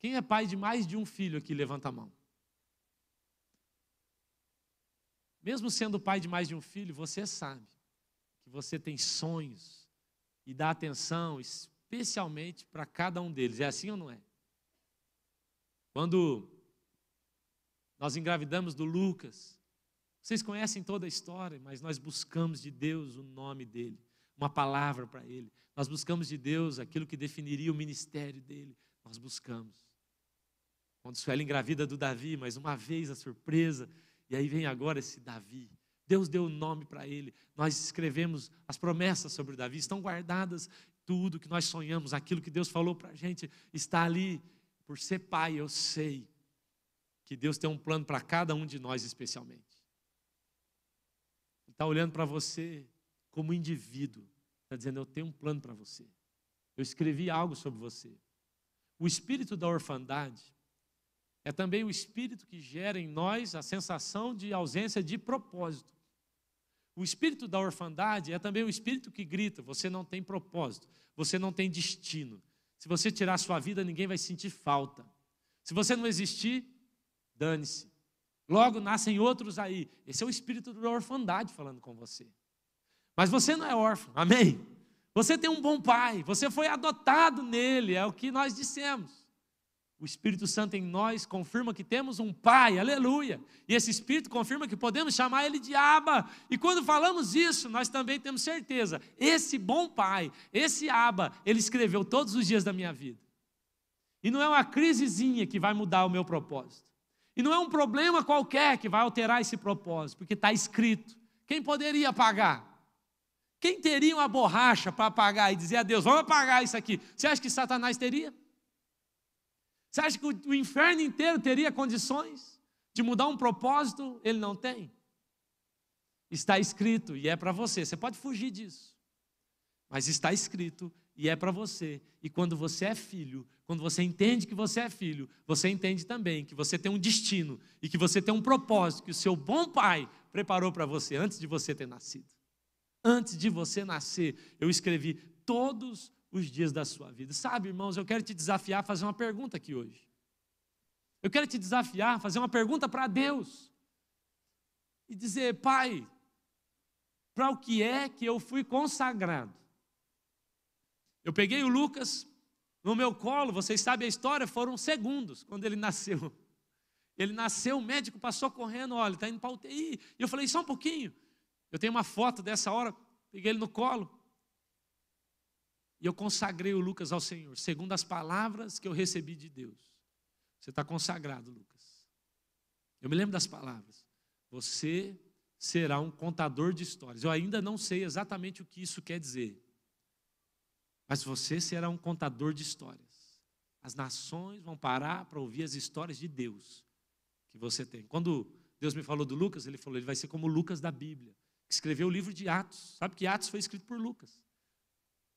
Quem é pai de mais de um filho aqui? Levanta a mão. Mesmo sendo pai de mais de um filho, você sabe que você tem sonhos e dá atenção especialmente para cada um deles. É assim ou não é? Quando nós engravidamos do Lucas, vocês conhecem toda a história, mas nós buscamos de Deus o nome dele, uma palavra para ele. Nós buscamos de Deus aquilo que definiria o ministério dele. Nós buscamos. Quando Suela engravida do Davi, mais uma vez a surpresa e aí vem agora esse Davi. Deus deu o nome para ele. Nós escrevemos as promessas sobre Davi, estão guardadas tudo que nós sonhamos, aquilo que Deus falou para a gente, está ali. Por ser pai, eu sei que Deus tem um plano para cada um de nós, especialmente. Ele está olhando para você como indivíduo, está dizendo: Eu tenho um plano para você. Eu escrevi algo sobre você. O espírito da orfandade é também o espírito que gera em nós a sensação de ausência de propósito. O espírito da orfandade é também o espírito que grita: você não tem propósito, você não tem destino. Se você tirar sua vida, ninguém vai sentir falta. Se você não existir, dane-se. Logo nascem outros aí. Esse é o espírito da orfandade falando com você. Mas você não é órfão, amém? Você tem um bom pai, você foi adotado nele, é o que nós dissemos. O Espírito Santo em nós confirma que temos um Pai, aleluia. E esse Espírito confirma que podemos chamar Ele de Aba. E quando falamos isso, nós também temos certeza. Esse bom Pai, esse Aba, Ele escreveu todos os dias da minha vida. E não é uma crisezinha que vai mudar o meu propósito. E não é um problema qualquer que vai alterar esse propósito, porque está escrito. Quem poderia apagar? Quem teria uma borracha para apagar e dizer a Deus, vamos apagar isso aqui? Você acha que Satanás teria? Você acha que o inferno inteiro teria condições de mudar um propósito? Ele não tem. Está escrito e é para você. Você pode fugir disso. Mas está escrito e é para você. E quando você é filho, quando você entende que você é filho, você entende também que você tem um destino e que você tem um propósito que o seu bom pai preparou para você antes de você ter nascido. Antes de você nascer, eu escrevi todos os dias da sua vida. Sabe, irmãos, eu quero te desafiar a fazer uma pergunta aqui hoje. Eu quero te desafiar a fazer uma pergunta para Deus e dizer: Pai, para o que é que eu fui consagrado? Eu peguei o Lucas no meu colo, vocês sabem a história, foram segundos quando ele nasceu. Ele nasceu, o médico passou correndo, olha, está indo para UTI. E eu falei, só um pouquinho. Eu tenho uma foto dessa hora, peguei ele no colo. E eu consagrei o Lucas ao Senhor, segundo as palavras que eu recebi de Deus. Você está consagrado, Lucas. Eu me lembro das palavras. Você será um contador de histórias. Eu ainda não sei exatamente o que isso quer dizer. Mas você será um contador de histórias. As nações vão parar para ouvir as histórias de Deus que você tem. Quando Deus me falou do Lucas, ele falou, ele vai ser como o Lucas da Bíblia, que escreveu o livro de Atos. Sabe que Atos foi escrito por Lucas.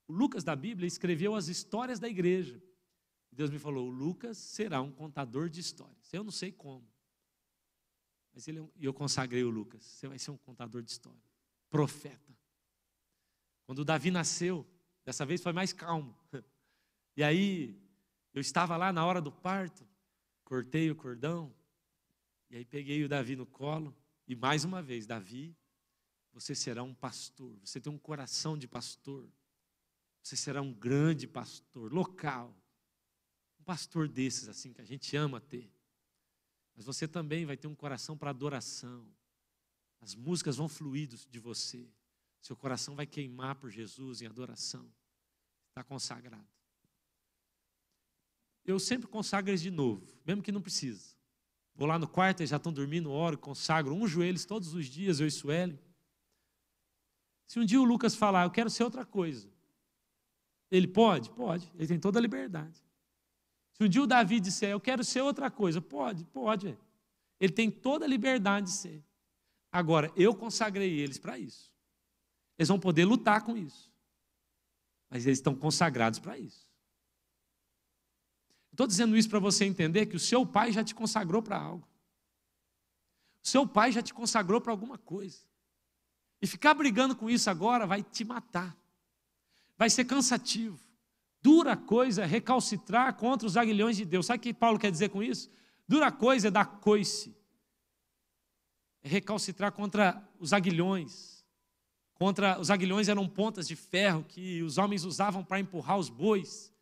O Lucas da Bíblia escreveu as histórias da igreja. Deus me falou: o Lucas será um contador de histórias. Eu não sei como. Mas ele, é eu consagrei o Lucas. Você vai ser um contador de histórias. Profeta. Quando o Davi nasceu, dessa vez foi mais calmo. [laughs] E aí, eu estava lá na hora do parto, cortei o cordão, e aí peguei o Davi no colo, e mais uma vez, Davi, você será um pastor, você tem um coração de pastor. Você será um grande pastor local. Um pastor desses, assim, que a gente ama ter. Mas você também vai ter um coração para adoração. As músicas vão fluir de você. Seu coração vai queimar por Jesus em adoração. Está consagrado. Eu sempre consagro eles de novo, mesmo que não precise. Vou lá no quarto, eles já estão dormindo, oro, consagro um joelhos todos os dias, eu e Sueli. Se um dia o Lucas falar, eu quero ser outra coisa, ele pode? Pode. Ele tem toda a liberdade. Se um dia o Davi disser, eu quero ser outra coisa, pode, pode. Ele tem toda a liberdade de ser. Agora, eu consagrei eles para isso. Eles vão poder lutar com isso. Mas eles estão consagrados para isso. Estou dizendo isso para você entender que o seu pai já te consagrou para algo. O seu pai já te consagrou para alguma coisa. E ficar brigando com isso agora vai te matar. Vai ser cansativo. Dura coisa é recalcitrar contra os aguilhões de Deus. Sabe o que Paulo quer dizer com isso? Dura coisa é dar coice. É recalcitrar contra os aguilhões. Contra os aguilhões eram pontas de ferro que os homens usavam para empurrar os bois.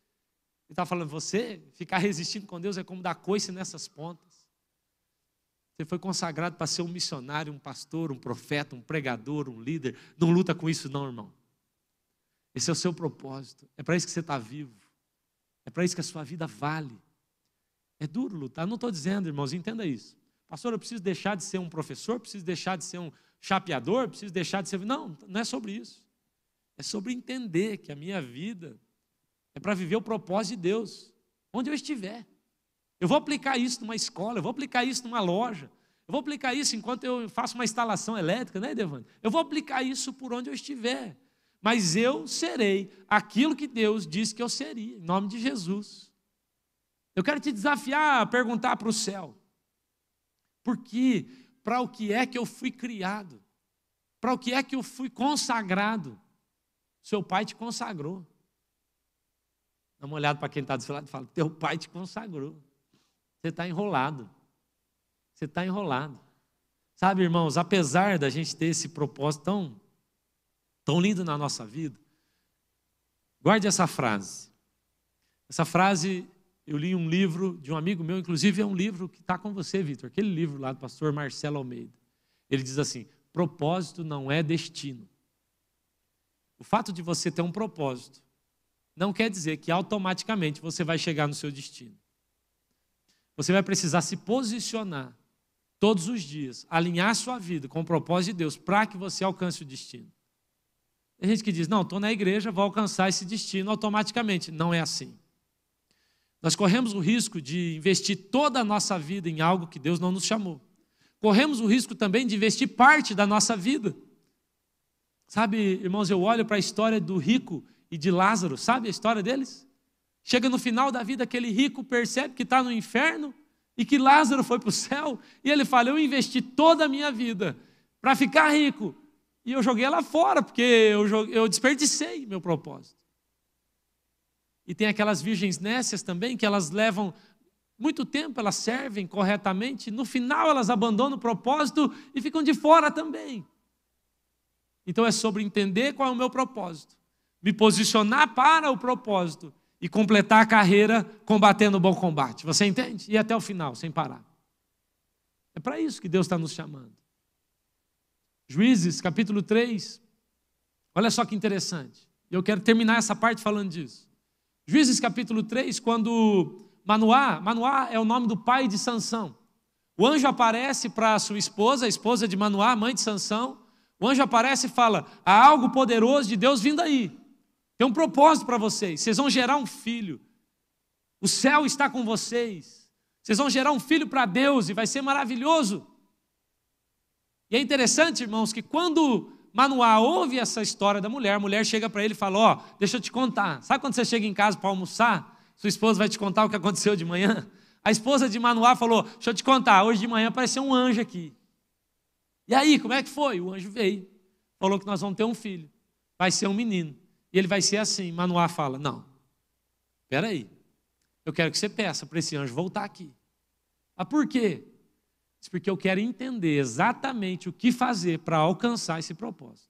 Ele está falando, você ficar resistindo com Deus é como dar coice nessas pontas. Você foi consagrado para ser um missionário, um pastor, um profeta, um pregador, um líder. Não luta com isso, não, irmão. Esse é o seu propósito. É para isso que você está vivo. É para isso que a sua vida vale. É duro lutar. Não estou dizendo, irmãos, entenda isso. Pastor, eu preciso deixar de ser um professor, preciso deixar de ser um chapeador, preciso deixar de ser. Não, não é sobre isso. É sobre entender que a minha vida é para viver o propósito de Deus, onde eu estiver. Eu vou aplicar isso numa escola, eu vou aplicar isso numa loja, eu vou aplicar isso enquanto eu faço uma instalação elétrica, né, Devane? Eu vou aplicar isso por onde eu estiver mas eu serei aquilo que Deus disse que eu seria, em nome de Jesus. Eu quero te desafiar a perguntar para o céu: porque para o que é que eu fui criado? Para o que é que eu fui consagrado? Seu pai te consagrou. Dá uma olhada para quem está do seu lado e fala: Teu pai te consagrou. Você está enrolado. Você está enrolado. Sabe, irmãos, apesar da gente ter esse propósito tão tão lindo na nossa vida. Guarde essa frase. Essa frase eu li em um livro de um amigo meu, inclusive é um livro que está com você, Vitor, aquele livro lá do pastor Marcelo Almeida. Ele diz assim: propósito não é destino. O fato de você ter um propósito não quer dizer que automaticamente você vai chegar no seu destino. Você vai precisar se posicionar todos os dias, alinhar sua vida com o propósito de Deus para que você alcance o destino. Tem gente que diz: não, estou na igreja, vou alcançar esse destino automaticamente. Não é assim. Nós corremos o risco de investir toda a nossa vida em algo que Deus não nos chamou. Corremos o risco também de investir parte da nossa vida. Sabe, irmãos, eu olho para a história do rico e de Lázaro, sabe a história deles? Chega no final da vida, aquele rico percebe que está no inferno e que Lázaro foi para o céu, e ele fala: Eu investi toda a minha vida para ficar rico, e eu joguei ela fora, porque eu, joguei, eu desperdicei meu propósito. E tem aquelas virgens nécias também, que elas levam muito tempo, elas servem corretamente, no final elas abandonam o propósito e ficam de fora também. Então é sobre entender qual é o meu propósito, me posicionar para o propósito e completar a carreira combatendo o bom combate. Você entende? E até o final, sem parar. É para isso que Deus está nos chamando. Juízes, capítulo 3. Olha só que interessante. Eu quero terminar essa parte falando disso. Juízes, capítulo 3, quando Manoá, Manoá é o nome do pai de Sansão. O anjo aparece para sua esposa, a esposa de Manoá, mãe de Sansão. O anjo aparece e fala: "Há algo poderoso de Deus vindo aí. Tem um propósito para vocês. Vocês vão gerar um filho. O céu está com vocês. Vocês vão gerar um filho para Deus e vai ser maravilhoso." E é interessante, irmãos, que quando Manoá ouve essa história da mulher, a mulher chega para ele e fala: Ó, oh, deixa eu te contar. Sabe quando você chega em casa para almoçar? Sua esposa vai te contar o que aconteceu de manhã? A esposa de Manoá falou: Deixa eu te contar, hoje de manhã apareceu um anjo aqui. E aí, como é que foi? O anjo veio, falou que nós vamos ter um filho, vai ser um menino. E ele vai ser assim. Manoá fala: Não, peraí, eu quero que você peça para esse anjo voltar aqui. Ah, por quê? porque eu quero entender exatamente o que fazer para alcançar esse propósito.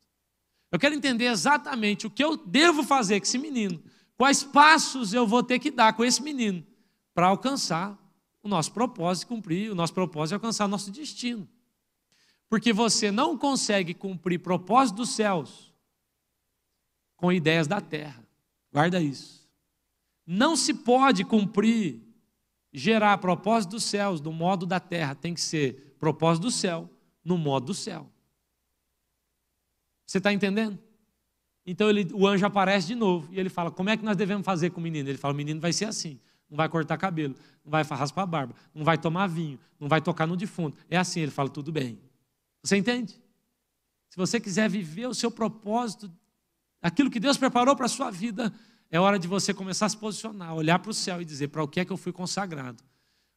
Eu quero entender exatamente o que eu devo fazer com esse menino, quais passos eu vou ter que dar com esse menino para alcançar o nosso propósito e cumprir o nosso propósito e é alcançar o nosso destino. Porque você não consegue cumprir propósito dos céus com ideias da terra. Guarda isso. Não se pode cumprir gerar propósito dos céus no modo da terra, tem que ser propósito do céu no modo do céu. Você está entendendo? Então ele, o anjo aparece de novo e ele fala: Como é que nós devemos fazer com o menino? Ele fala: O menino vai ser assim. Não vai cortar cabelo, não vai raspar a barba, não vai tomar vinho, não vai tocar no defunto. É assim, ele fala: Tudo bem. Você entende? Se você quiser viver o seu propósito, aquilo que Deus preparou para a sua vida, é hora de você começar a se posicionar, olhar para o céu e dizer: para o que é que eu fui consagrado?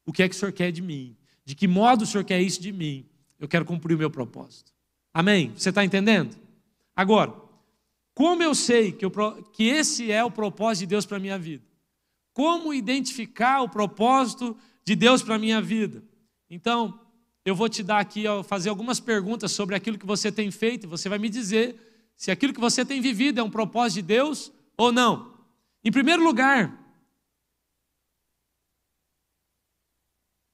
O que é que o Senhor quer de mim? De que modo o Senhor quer isso de mim? Eu quero cumprir o meu propósito. Amém? Você está entendendo? Agora, como eu sei que, eu, que esse é o propósito de Deus para a minha vida? Como identificar o propósito de Deus para a minha vida? Então, eu vou te dar aqui, fazer algumas perguntas sobre aquilo que você tem feito, e você vai me dizer se aquilo que você tem vivido é um propósito de Deus ou não. Em primeiro lugar,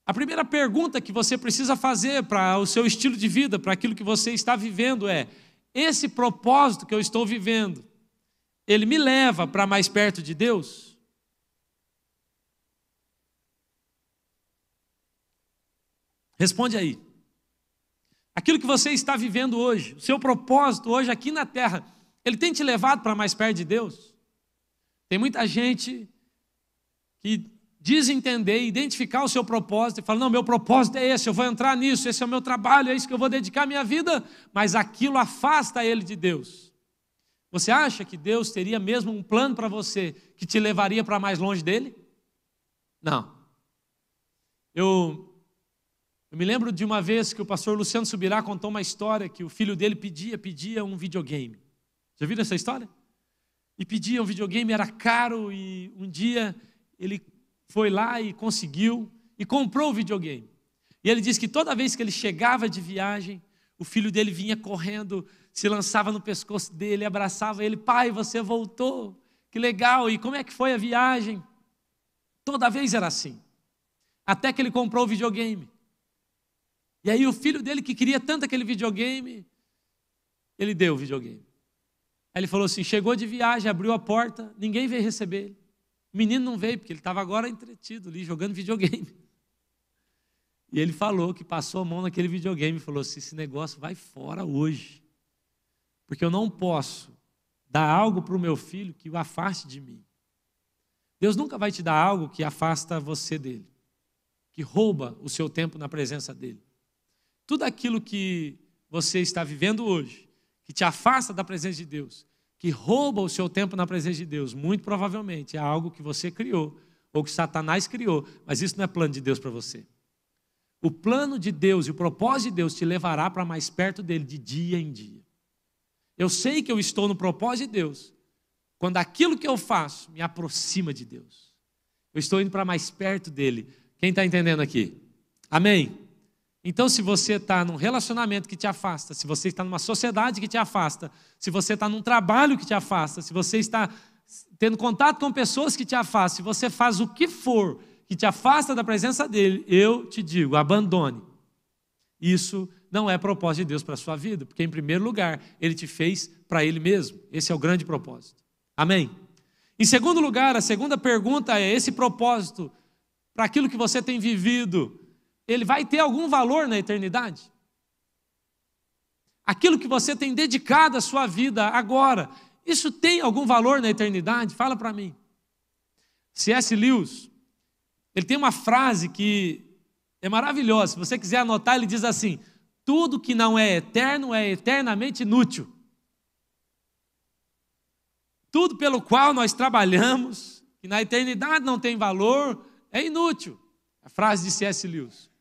a primeira pergunta que você precisa fazer para o seu estilo de vida, para aquilo que você está vivendo é: esse propósito que eu estou vivendo, ele me leva para mais perto de Deus? Responde aí. Aquilo que você está vivendo hoje, o seu propósito hoje aqui na terra, ele tem te levado para mais perto de Deus? Tem muita gente que diz entender, identificar o seu propósito e fala: não, meu propósito é esse, eu vou entrar nisso, esse é o meu trabalho, é isso que eu vou dedicar a minha vida, mas aquilo afasta ele de Deus. Você acha que Deus teria mesmo um plano para você que te levaria para mais longe dele? Não. Eu, eu me lembro de uma vez que o pastor Luciano Subirá contou uma história que o filho dele pedia, pedia um videogame. Já viram essa história? e pedia um videogame, era caro, e um dia ele foi lá e conseguiu e comprou o videogame. E ele disse que toda vez que ele chegava de viagem, o filho dele vinha correndo, se lançava no pescoço dele, abraçava ele: Pai, você voltou, que legal, e como é que foi a viagem? Toda vez era assim. Até que ele comprou o videogame. E aí o filho dele, que queria tanto aquele videogame, ele deu o videogame. Aí ele falou assim: chegou de viagem, abriu a porta, ninguém veio receber ele. O menino não veio, porque ele estava agora entretido ali, jogando videogame. [laughs] E ele falou que passou a mão naquele videogame e falou assim: esse negócio vai fora hoje. Porque eu não posso dar algo para o meu filho que o afaste de mim. Deus nunca vai te dar algo que afasta você dele, que rouba o seu tempo na presença dele. Tudo aquilo que você está vivendo hoje, que te afasta da presença de Deus, que rouba o seu tempo na presença de Deus, muito provavelmente é algo que você criou ou que Satanás criou, mas isso não é plano de Deus para você. O plano de Deus e o propósito de Deus te levará para mais perto dele de dia em dia. Eu sei que eu estou no propósito de Deus quando aquilo que eu faço me aproxima de Deus. Eu estou indo para mais perto dele. Quem está entendendo aqui? Amém? Então, se você está num relacionamento que te afasta, se você está numa sociedade que te afasta, se você está num trabalho que te afasta, se você está tendo contato com pessoas que te afastam, se você faz o que for que te afasta da presença dele, eu te digo, abandone. Isso não é propósito de Deus para a sua vida, porque, em primeiro lugar, ele te fez para ele mesmo. Esse é o grande propósito. Amém? Em segundo lugar, a segunda pergunta é: esse propósito para aquilo que você tem vivido ele vai ter algum valor na eternidade? Aquilo que você tem dedicado à sua vida agora, isso tem algum valor na eternidade? Fala para mim. C.S. Lewis, ele tem uma frase que é maravilhosa. Se você quiser anotar, ele diz assim: Tudo que não é eterno é eternamente inútil. Tudo pelo qual nós trabalhamos, que na eternidade não tem valor, é inútil. A frase de C.S. Lewis.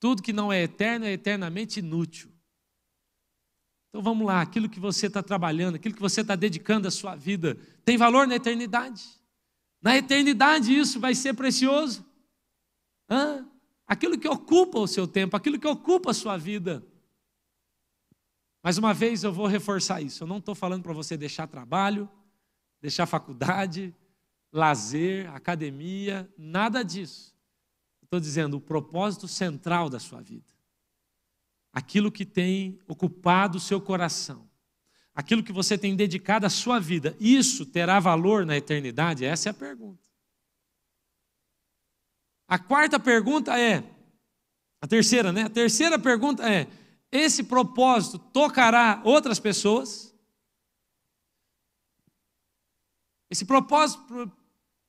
Tudo que não é eterno é eternamente inútil. Então vamos lá, aquilo que você está trabalhando, aquilo que você está dedicando à sua vida, tem valor na eternidade. Na eternidade isso vai ser precioso. Hã? Aquilo que ocupa o seu tempo, aquilo que ocupa a sua vida. Mais uma vez eu vou reforçar isso. Eu não estou falando para você deixar trabalho, deixar faculdade, lazer, academia, nada disso estou dizendo, o propósito central da sua vida. Aquilo que tem ocupado o seu coração. Aquilo que você tem dedicado à sua vida. Isso terá valor na eternidade? Essa é a pergunta. A quarta pergunta é. A terceira, né? A terceira pergunta é: esse propósito tocará outras pessoas? Esse propósito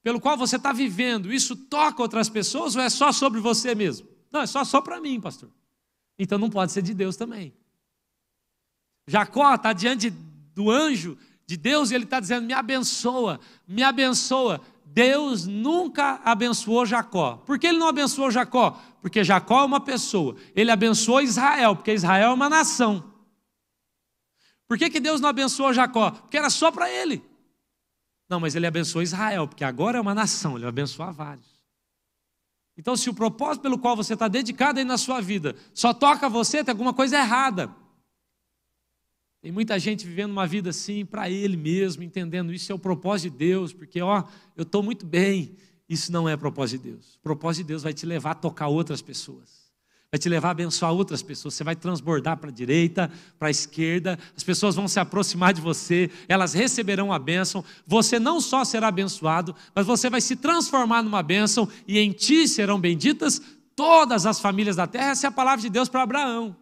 pelo qual você está vivendo, isso toca outras pessoas ou é só sobre você mesmo? Não, é só, só para mim, pastor. Então não pode ser de Deus também. Jacó está diante do anjo de Deus e ele está dizendo: me abençoa, me abençoa. Deus nunca abençoou Jacó. Por que ele não abençoou Jacó? Porque Jacó é uma pessoa. Ele abençoou Israel, porque Israel é uma nação. Por que, que Deus não abençoou Jacó? Porque era só para ele. Não, mas ele abençoou Israel, porque agora é uma nação, ele vai abençoar vários. Então, se o propósito pelo qual você está dedicado aí na sua vida só toca você, tem alguma coisa errada. Tem muita gente vivendo uma vida assim para ele mesmo, entendendo isso é o propósito de Deus, porque ó, eu estou muito bem. Isso não é propósito de Deus. O propósito de Deus vai te levar a tocar outras pessoas vai te levar a abençoar outras pessoas. Você vai transbordar para a direita, para a esquerda, as pessoas vão se aproximar de você, elas receberão a bênção. Você não só será abençoado, mas você vai se transformar numa bênção e em ti serão benditas todas as famílias da terra. Essa é a palavra de Deus para Abraão.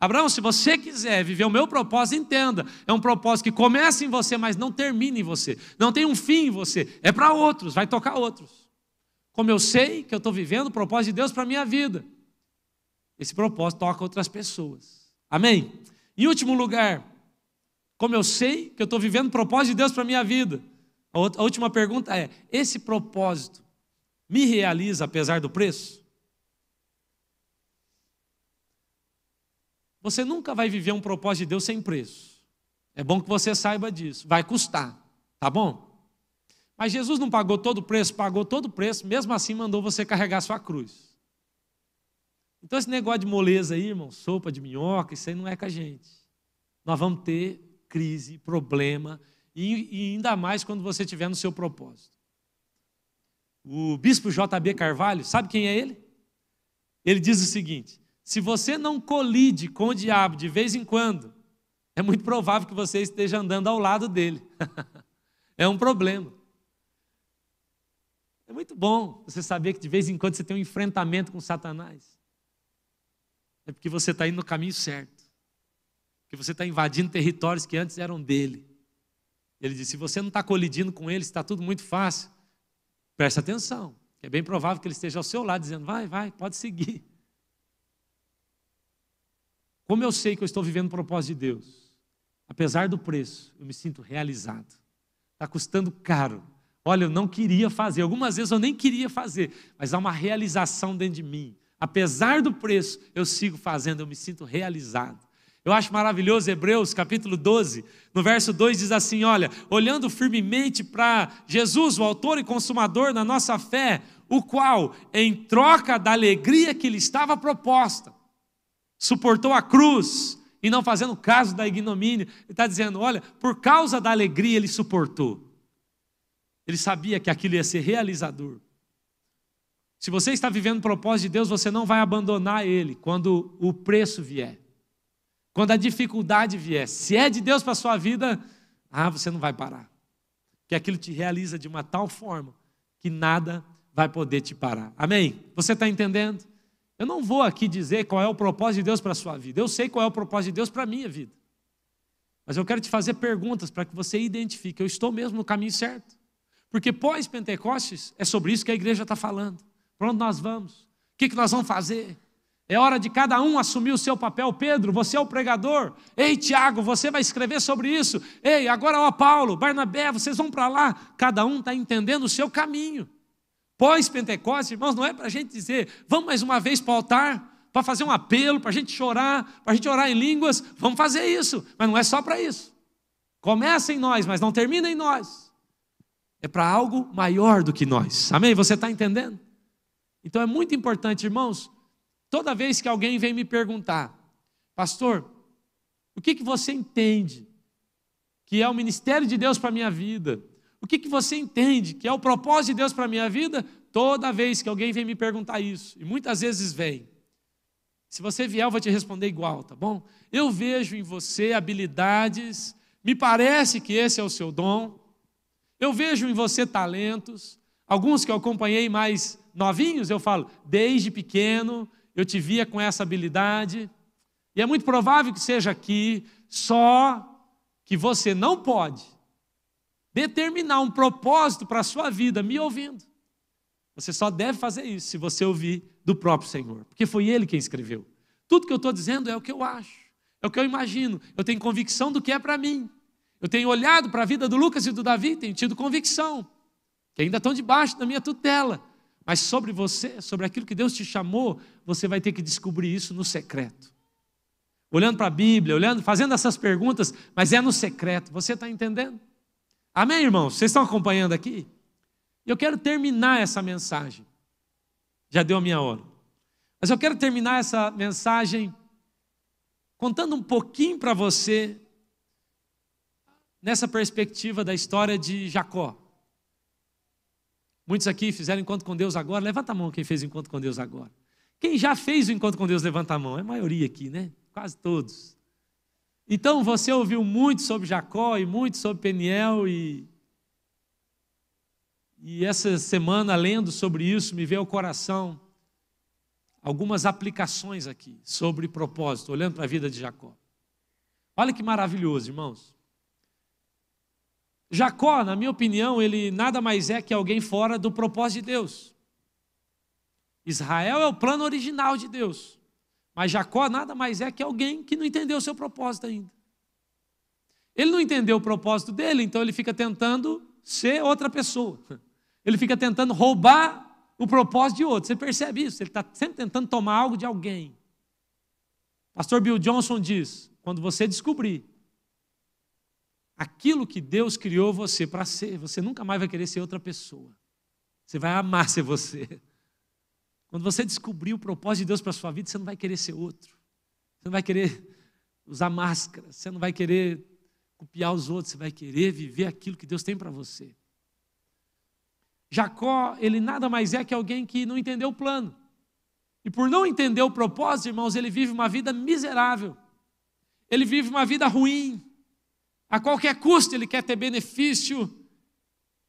Abraão, se você quiser viver o meu propósito, entenda. É um propósito que começa em você, mas não termina em você. Não tem um fim em você. É para outros, vai tocar outros. Como eu sei que eu estou vivendo o propósito de Deus para a minha vida esse propósito toca outras pessoas. Amém? Em último lugar, como eu sei que eu estou vivendo o propósito de Deus para a minha vida, a, outra, a última pergunta é: esse propósito me realiza apesar do preço? Você nunca vai viver um propósito de Deus sem preço. É bom que você saiba disso. Vai custar, tá bom? Mas Jesus não pagou todo o preço, pagou todo o preço, mesmo assim mandou você carregar sua cruz. Então, esse negócio de moleza aí, irmão, sopa de minhoca, isso aí não é com a gente. Nós vamos ter crise, problema, e, e ainda mais quando você estiver no seu propósito. O bispo JB Carvalho, sabe quem é ele? Ele diz o seguinte: se você não colide com o diabo de vez em quando, é muito provável que você esteja andando ao lado dele. [laughs] é um problema. É muito bom você saber que de vez em quando você tem um enfrentamento com Satanás é porque você está indo no caminho certo. Porque você está invadindo territórios que antes eram dele. Ele disse: se você não está colidindo com ele, está tudo muito fácil, presta atenção. É bem provável que ele esteja ao seu lado, dizendo: vai, vai, pode seguir. Como eu sei que eu estou vivendo o propósito de Deus, apesar do preço, eu me sinto realizado. Está custando caro. Olha, eu não queria fazer, algumas vezes eu nem queria fazer, mas há uma realização dentro de mim. Apesar do preço, eu sigo fazendo, eu me sinto realizado. Eu acho maravilhoso Hebreus capítulo 12, no verso 2 diz assim: Olha, olhando firmemente para Jesus, o Autor e Consumador da nossa fé, o qual, em troca da alegria que lhe estava proposta, suportou a cruz e não fazendo caso da ignomínia, ele está dizendo: Olha, por causa da alegria ele suportou. Ele sabia que aquilo ia ser realizador. Se você está vivendo o propósito de Deus, você não vai abandonar ele quando o preço vier. Quando a dificuldade vier. Se é de Deus para a sua vida, ah, você não vai parar. Que aquilo te realiza de uma tal forma que nada vai poder te parar. Amém? Você está entendendo? Eu não vou aqui dizer qual é o propósito de Deus para a sua vida. Eu sei qual é o propósito de Deus para a minha vida. Mas eu quero te fazer perguntas para que você identifique. Eu estou mesmo no caminho certo. Porque pós-Pentecostes é sobre isso que a igreja está falando. Para onde nós vamos? O que, que nós vamos fazer? É hora de cada um assumir o seu papel. Pedro, você é o pregador. Ei, Tiago, você vai escrever sobre isso. Ei, agora, ó, Paulo, Barnabé, vocês vão para lá. Cada um está entendendo o seu caminho. Pós-Pentecostes, irmãos, não é para a gente dizer, vamos mais uma vez para o altar, para fazer um apelo, para a gente chorar, para a gente orar em línguas. Vamos fazer isso, mas não é só para isso. Começa em nós, mas não termina em nós. É para algo maior do que nós. Amém? Você está entendendo? Então é muito importante, irmãos, toda vez que alguém vem me perguntar, pastor, o que, que você entende que é o ministério de Deus para a minha vida? O que, que você entende que é o propósito de Deus para a minha vida? Toda vez que alguém vem me perguntar isso, e muitas vezes vem, se você vier, eu vou te responder igual, tá bom? Eu vejo em você habilidades, me parece que esse é o seu dom, eu vejo em você talentos, alguns que eu acompanhei mais novinhos, eu falo, desde pequeno eu te via com essa habilidade, e é muito provável que seja aqui, só que você não pode determinar um propósito para a sua vida me ouvindo. Você só deve fazer isso se você ouvir do próprio Senhor, porque foi Ele quem escreveu. Tudo que eu estou dizendo é o que eu acho, é o que eu imagino, eu tenho convicção do que é para mim. Eu tenho olhado para a vida do Lucas e do Davi, tenho tido convicção, que ainda estão debaixo da minha tutela. Mas sobre você, sobre aquilo que Deus te chamou, você vai ter que descobrir isso no secreto. Olhando para a Bíblia, olhando, fazendo essas perguntas, mas é no secreto. Você está entendendo? Amém, irmãos? Vocês estão acompanhando aqui? Eu quero terminar essa mensagem. Já deu a minha hora. Mas eu quero terminar essa mensagem contando um pouquinho para você nessa perspectiva da história de Jacó. Muitos aqui fizeram encontro com Deus agora. Levanta a mão quem fez encontro com Deus agora. Quem já fez o encontro com Deus, levanta a mão. É a maioria aqui, né? Quase todos. Então você ouviu muito sobre Jacó e muito sobre Peniel e e essa semana lendo sobre isso me veio ao coração algumas aplicações aqui sobre propósito, olhando para a vida de Jacó. Olha que maravilhoso, irmãos. Jacó, na minha opinião, ele nada mais é que alguém fora do propósito de Deus. Israel é o plano original de Deus. Mas Jacó nada mais é que alguém que não entendeu o seu propósito ainda. Ele não entendeu o propósito dele, então ele fica tentando ser outra pessoa. [laughs] Ele fica tentando roubar o propósito de outro. Você percebe isso? Ele está sempre tentando tomar algo de alguém. Pastor Bill Johnson diz: quando você descobrir Aquilo que Deus criou você para ser, você nunca mais vai querer ser outra pessoa. Você vai amar ser você. Quando você descobrir o propósito de Deus para a sua vida, você não vai querer ser outro. Você não vai querer usar máscara, você não vai querer copiar os outros, você vai querer viver aquilo que Deus tem para você. Jacó, ele nada mais é que alguém que não entendeu o plano. E por não entender o propósito, irmãos, ele vive uma vida miserável. Ele vive uma vida ruim. A qualquer custo ele quer ter benefício,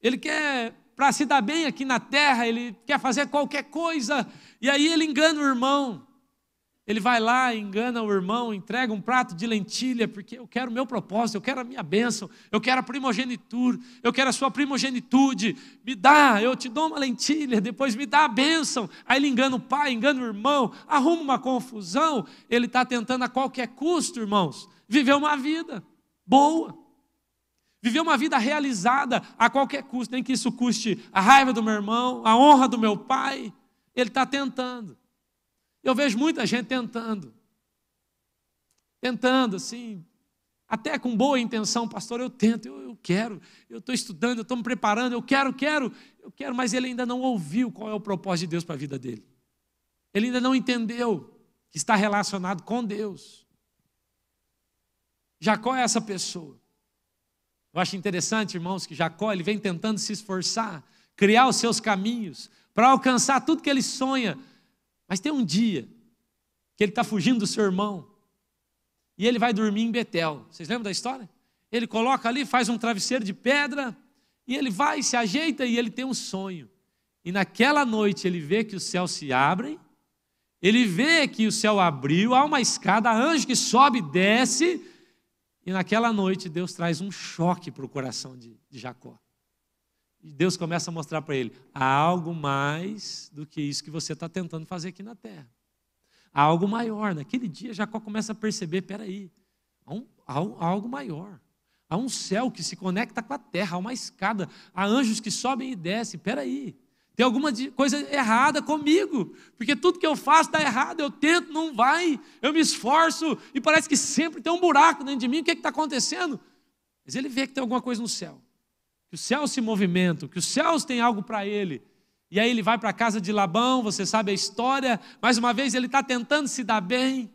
ele quer, para se dar bem aqui na terra, ele quer fazer qualquer coisa, e aí ele engana o irmão. Ele vai lá, engana o irmão, entrega um prato de lentilha, porque eu quero o meu propósito, eu quero a minha bênção, eu quero a primogenitura, eu quero a sua primogenitude. Me dá, eu te dou uma lentilha, depois me dá a bênção. Aí ele engana o pai, engana o irmão, arruma uma confusão. Ele está tentando a qualquer custo, irmãos, viver uma vida boa. Viver uma vida realizada a qualquer custo, nem que isso custe a raiva do meu irmão, a honra do meu pai. Ele está tentando. Eu vejo muita gente tentando. Tentando, assim, até com boa intenção, pastor, eu tento, eu, eu quero, eu estou estudando, eu estou me preparando, eu quero, quero, eu quero, mas ele ainda não ouviu qual é o propósito de Deus para a vida dele. Ele ainda não entendeu que está relacionado com Deus. Jacó é essa pessoa. Eu acho interessante, irmãos, que Jacó ele vem tentando se esforçar, criar os seus caminhos para alcançar tudo que ele sonha. Mas tem um dia que ele está fugindo do seu irmão e ele vai dormir em Betel. Vocês lembram da história? Ele coloca ali, faz um travesseiro de pedra e ele vai, se ajeita e ele tem um sonho. E naquela noite ele vê que os céus se abrem, ele vê que o céu abriu, há uma escada, anjo que sobe e desce e naquela noite, Deus traz um choque para o coração de, de Jacó. E Deus começa a mostrar para ele: há algo mais do que isso que você está tentando fazer aqui na terra. Há algo maior. Naquele dia, Jacó começa a perceber: peraí, há, um, há, um, há algo maior. Há um céu que se conecta com a terra, há uma escada, há anjos que sobem e descem. Peraí, tem alguma coisa errada comigo, porque tudo que eu faço está errado, eu tento, não vai, eu me esforço e parece que sempre tem um buraco dentro de mim, o que é está acontecendo? Mas ele vê que tem alguma coisa no céu, que os céus se movimentam, que os céus têm algo para ele. E aí ele vai para a casa de Labão, você sabe a história, mais uma vez ele está tentando se dar bem,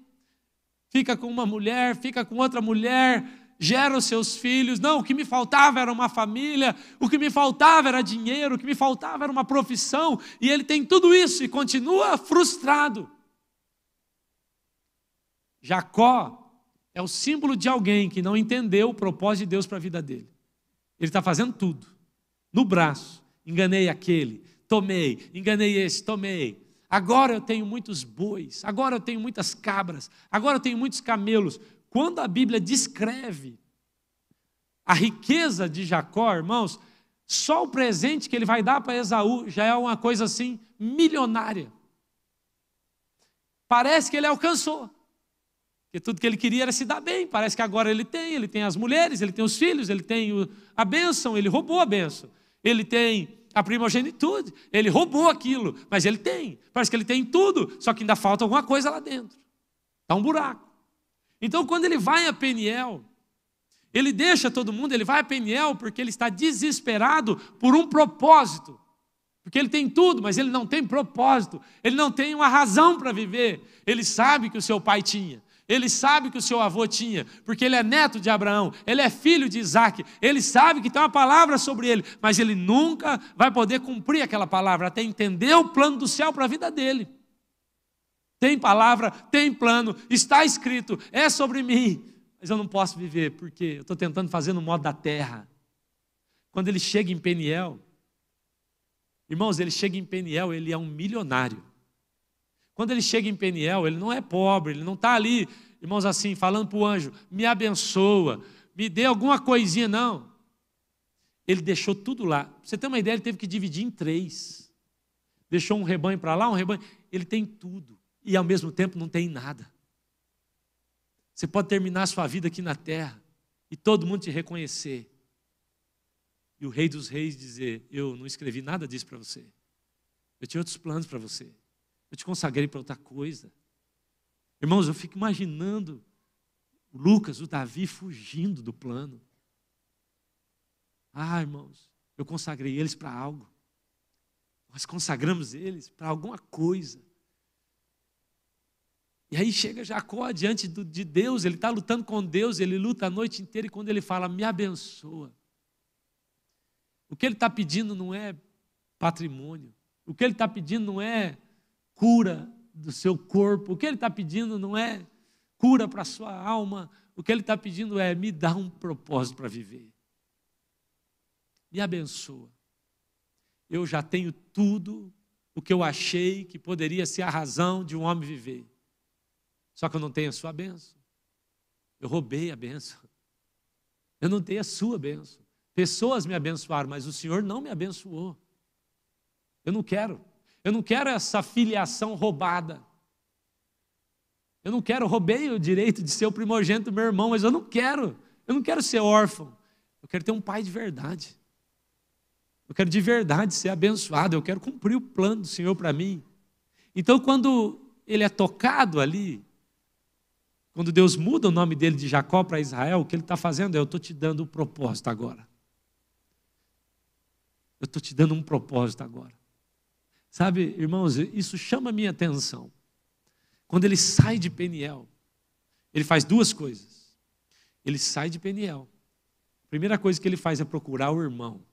fica com uma mulher, fica com outra mulher, gera os seus filhos. Não, o que me faltava era uma família, o que me faltava era dinheiro, o que me faltava era uma profissão, e ele tem tudo isso e continua frustrado. Jacó é o símbolo de alguém que não entendeu o propósito de Deus para a vida dele. Ele está fazendo tudo, no braço. Enganei aquele, tomei, enganei esse, tomei. Agora eu tenho muitos bois, agora eu tenho muitas cabras, agora eu tenho muitos camelos, quando a Bíblia descreve a riqueza de Jacó, irmãos, só o presente que ele vai dar para Esaú já é uma coisa assim milionária. Parece que ele alcançou. Porque tudo que ele queria era se dar bem. Parece que agora ele tem, ele tem as mulheres, ele tem os filhos, ele tem a bênção, ele roubou a bênção. Ele tem a primogenitude, ele roubou aquilo, mas ele tem. Parece que ele tem tudo, só que ainda falta alguma coisa lá dentro. Está um buraco. Então, quando ele vai a Peniel, ele deixa todo mundo, ele vai a Peniel porque ele está desesperado por um propósito. Porque ele tem tudo, mas ele não tem propósito, ele não tem uma razão para viver. Ele sabe que o seu pai tinha, ele sabe que o seu avô tinha, porque ele é neto de Abraão, ele é filho de Isaac, ele sabe que tem uma palavra sobre ele, mas ele nunca vai poder cumprir aquela palavra até entender o plano do céu para a vida dele tem palavra, tem plano, está escrito, é sobre mim, mas eu não posso viver, porque eu estou tentando fazer no modo da terra. Quando ele chega em Peniel, irmãos, ele chega em Peniel, ele é um milionário. Quando ele chega em Peniel, ele não é pobre, ele não está ali, irmãos, assim, falando para o anjo, me abençoa, me dê alguma coisinha, não. Ele deixou tudo lá. Pra você tem uma ideia, ele teve que dividir em três. Deixou um rebanho para lá, um rebanho. Ele tem tudo e ao mesmo tempo não tem nada. Você pode terminar a sua vida aqui na terra e todo mundo te reconhecer. E o Rei dos Reis dizer: Eu não escrevi nada disso para você. Eu tinha outros planos para você. Eu te consagrei para outra coisa. Irmãos, eu fico imaginando o Lucas, o Davi fugindo do plano. Ah, irmãos, eu consagrei eles para algo. Nós consagramos eles para alguma coisa. E aí chega Jacó diante de Deus, ele está lutando com Deus, ele luta a noite inteira e quando ele fala, me abençoa. O que ele está pedindo não é patrimônio, o que ele está pedindo não é cura do seu corpo, o que ele está pedindo não é cura para a sua alma, o que ele está pedindo é me dá um propósito para viver. Me abençoa. Eu já tenho tudo o que eu achei que poderia ser a razão de um homem viver. Só que eu não tenho a sua benção. Eu roubei a benção. Eu não tenho a sua benção. Pessoas me abençoaram, mas o Senhor não me abençoou. Eu não quero. Eu não quero essa filiação roubada. Eu não quero, roubei o direito de ser o primogênito do meu irmão, mas eu não quero. Eu não quero ser órfão. Eu quero ter um pai de verdade. Eu quero de verdade ser abençoado. Eu quero cumprir o plano do Senhor para mim. Então, quando ele é tocado ali, quando Deus muda o nome dele de Jacó para Israel, o que ele está fazendo é: eu estou te dando um propósito agora. Eu estou te dando um propósito agora. Sabe, irmãos, isso chama a minha atenção. Quando ele sai de Peniel, ele faz duas coisas. Ele sai de Peniel. A primeira coisa que ele faz é procurar o irmão.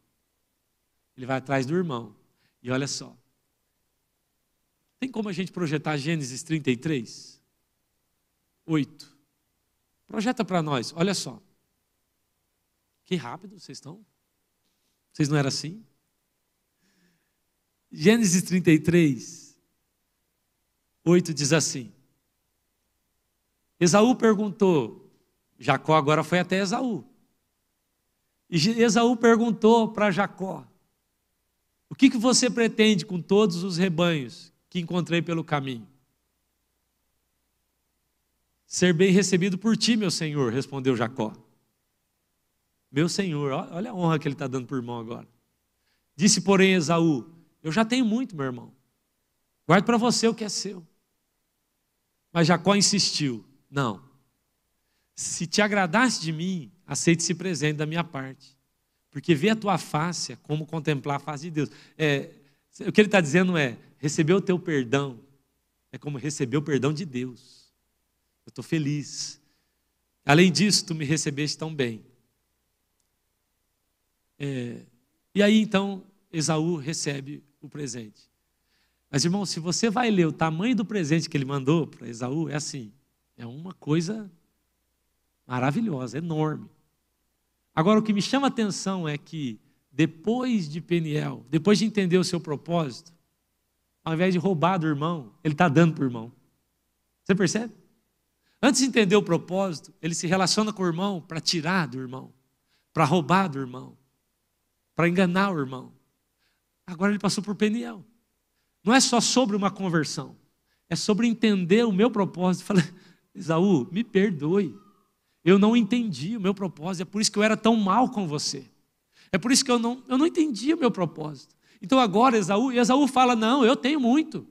Ele vai atrás do irmão. E olha só. Tem como a gente projetar Gênesis 33? 8. Projeta para nós, olha só. Que rápido vocês estão. Vocês não eram assim? Gênesis 33, 8 diz assim: Esaú perguntou, Jacó agora foi até Esaú. E Esaú perguntou para Jacó: O que, que você pretende com todos os rebanhos que encontrei pelo caminho? ser bem recebido por ti, meu senhor, respondeu Jacó. Meu senhor, olha a honra que ele está dando para o irmão agora. Disse, porém, Esaú: Eu já tenho muito, meu irmão. Guarde para você o que é seu. Mas Jacó insistiu: Não. Se te agradasse de mim, aceite esse presente da minha parte. Porque ver a tua face é como contemplar a face de Deus. É, o que ele está dizendo é: receber o teu perdão é como receber o perdão de Deus. Eu estou feliz. Além disso, tu me recebeste tão bem. É, e aí então Esaú recebe o presente. Mas irmão, se você vai ler o tamanho do presente que ele mandou para Esaú, é assim: é uma coisa maravilhosa, enorme. Agora, o que me chama a atenção é que depois de Peniel, depois de entender o seu propósito, ao invés de roubar do irmão, ele está dando para o irmão. Você percebe? Antes de entender o propósito, ele se relaciona com o irmão para tirar do irmão, para roubar do irmão, para enganar o irmão. Agora ele passou por Peniel. Não é só sobre uma conversão, é sobre entender o meu propósito. [laughs] Falei, Isaú, me perdoe. Eu não entendi o meu propósito, é por isso que eu era tão mal com você. É por isso que eu não, eu não entendi o meu propósito. Então agora Esaú, Esaú fala: Não, eu tenho muito.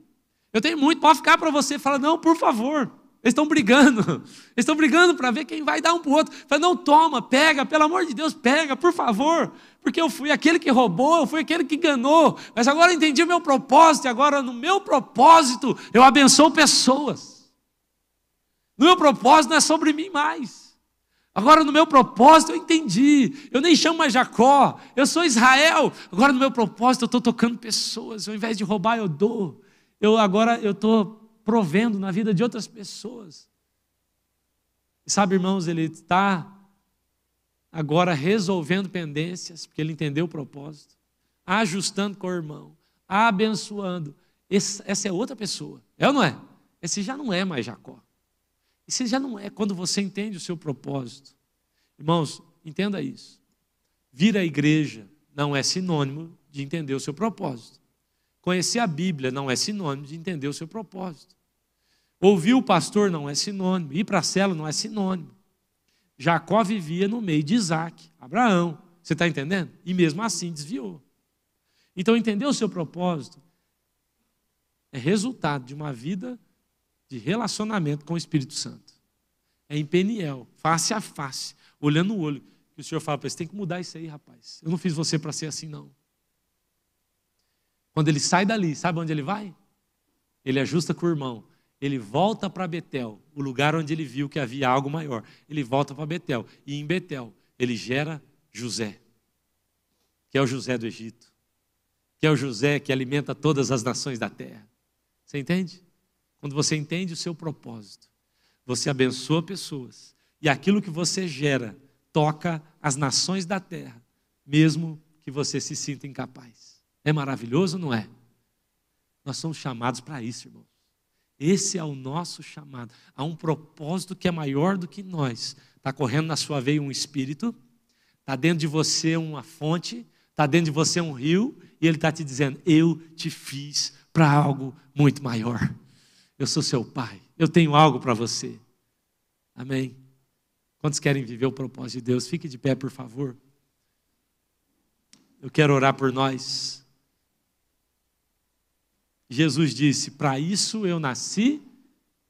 Eu tenho muito, pode ficar para você. Fala: Não, por favor. Eles estão brigando. Eles estão brigando para ver quem vai dar um para o outro. Fala, não, toma, pega, pelo amor de Deus, pega, por favor. Porque eu fui aquele que roubou, eu fui aquele que enganou. Mas agora eu entendi o meu propósito, e agora no meu propósito eu abençoo pessoas. No meu propósito não é sobre mim mais. Agora no meu propósito eu entendi. Eu nem chamo mais Jacó, eu sou Israel. Agora no meu propósito eu estou tocando pessoas. Ao invés de roubar, eu dou. Eu agora eu estou provendo na vida de outras pessoas. E sabe, irmãos, ele está agora resolvendo pendências, porque ele entendeu o propósito, ajustando com o irmão, abençoando. Esse, essa é outra pessoa, é ou não é? Esse já não é mais Jacó. Esse já não é quando você entende o seu propósito. Irmãos, entenda isso. Vir à igreja não é sinônimo de entender o seu propósito. Conhecer a Bíblia não é sinônimo de entender o seu propósito. Ouvir o pastor não é sinônimo. Ir para a cela não é sinônimo. Jacó vivia no meio de Isaac, Abraão. Você está entendendo? E mesmo assim desviou. Então, entender o seu propósito é resultado de uma vida de relacionamento com o Espírito Santo. É em Peniel, face a face, olhando no olho, que o Senhor fala para você: tem que mudar isso aí, rapaz. Eu não fiz você para ser assim, não. Quando ele sai dali, sabe onde ele vai? Ele ajusta com o irmão. Ele volta para Betel, o lugar onde ele viu que havia algo maior. Ele volta para Betel. E em Betel, ele gera José, que é o José do Egito, que é o José que alimenta todas as nações da terra. Você entende? Quando você entende o seu propósito, você abençoa pessoas. E aquilo que você gera toca as nações da terra, mesmo que você se sinta incapaz. É maravilhoso, não é? Nós somos chamados para isso, irmãos. Esse é o nosso chamado. Há um propósito que é maior do que nós. Está correndo na sua veia um espírito, está dentro de você uma fonte, está dentro de você um rio, e ele está te dizendo: Eu te fiz para algo muito maior. Eu sou seu pai, eu tenho algo para você. Amém? Quantos querem viver o propósito de Deus? Fique de pé, por favor. Eu quero orar por nós. Jesus disse: Para isso eu nasci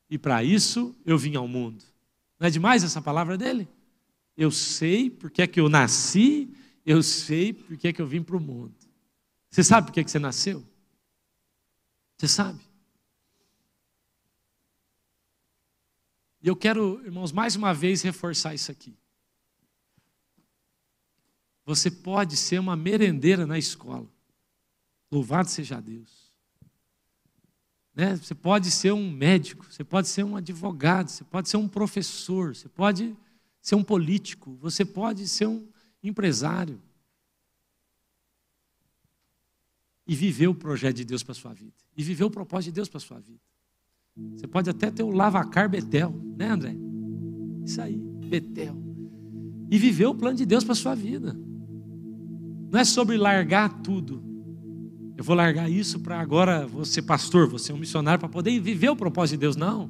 e para isso eu vim ao mundo. Não é demais essa palavra dele? Eu sei porque é que eu nasci, eu sei porque é que eu vim para o mundo. Você sabe por que, é que você nasceu? Você sabe? E eu quero, irmãos, mais uma vez reforçar isso aqui. Você pode ser uma merendeira na escola. Louvado seja Deus. Né? Você pode ser um médico, você pode ser um advogado, você pode ser um professor, você pode ser um político, você pode ser um empresário. E viver o projeto de Deus para a sua vida. E viver o propósito de Deus para a sua vida. Você pode até ter o Lavacar Betel, né, André? Isso aí, Betel. E viver o plano de Deus para a sua vida. Não é sobre largar tudo, eu vou largar isso para agora você pastor, você é um missionário para poder viver o propósito de Deus. Não.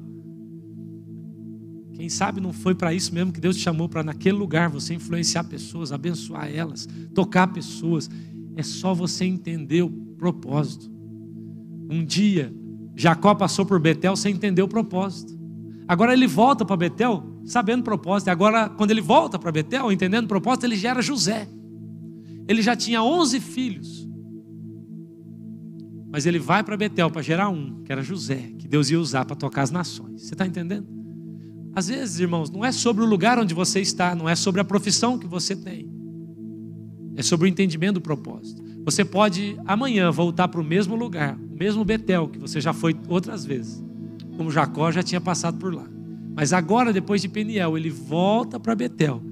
Quem sabe não foi para isso mesmo que Deus te chamou para naquele lugar você influenciar pessoas, abençoar elas, tocar pessoas. É só você entender o propósito. Um dia Jacó passou por Betel sem entender o propósito. Agora ele volta para Betel sabendo o propósito. Agora quando ele volta para Betel, entendendo o propósito, ele gera José. Ele já tinha 11 filhos. Mas ele vai para Betel para gerar um, que era José, que Deus ia usar para tocar as nações. Você está entendendo? Às vezes, irmãos, não é sobre o lugar onde você está, não é sobre a profissão que você tem, é sobre o entendimento do propósito. Você pode amanhã voltar para o mesmo lugar, o mesmo Betel que você já foi outras vezes, como Jacó já tinha passado por lá. Mas agora, depois de Peniel, ele volta para Betel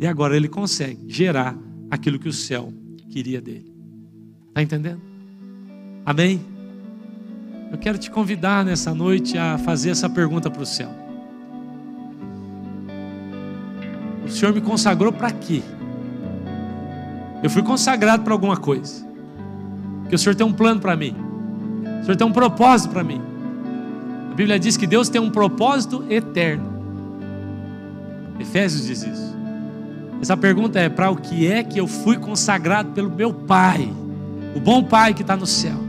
e agora ele consegue gerar aquilo que o céu queria dele. Está entendendo? Amém? Eu quero te convidar nessa noite a fazer essa pergunta para o céu. O Senhor me consagrou para quê? Eu fui consagrado para alguma coisa. Porque o Senhor tem um plano para mim. O Senhor tem um propósito para mim. A Bíblia diz que Deus tem um propósito eterno. Efésios diz isso. Essa pergunta é: para o que é que eu fui consagrado pelo meu Pai, o bom Pai que está no céu?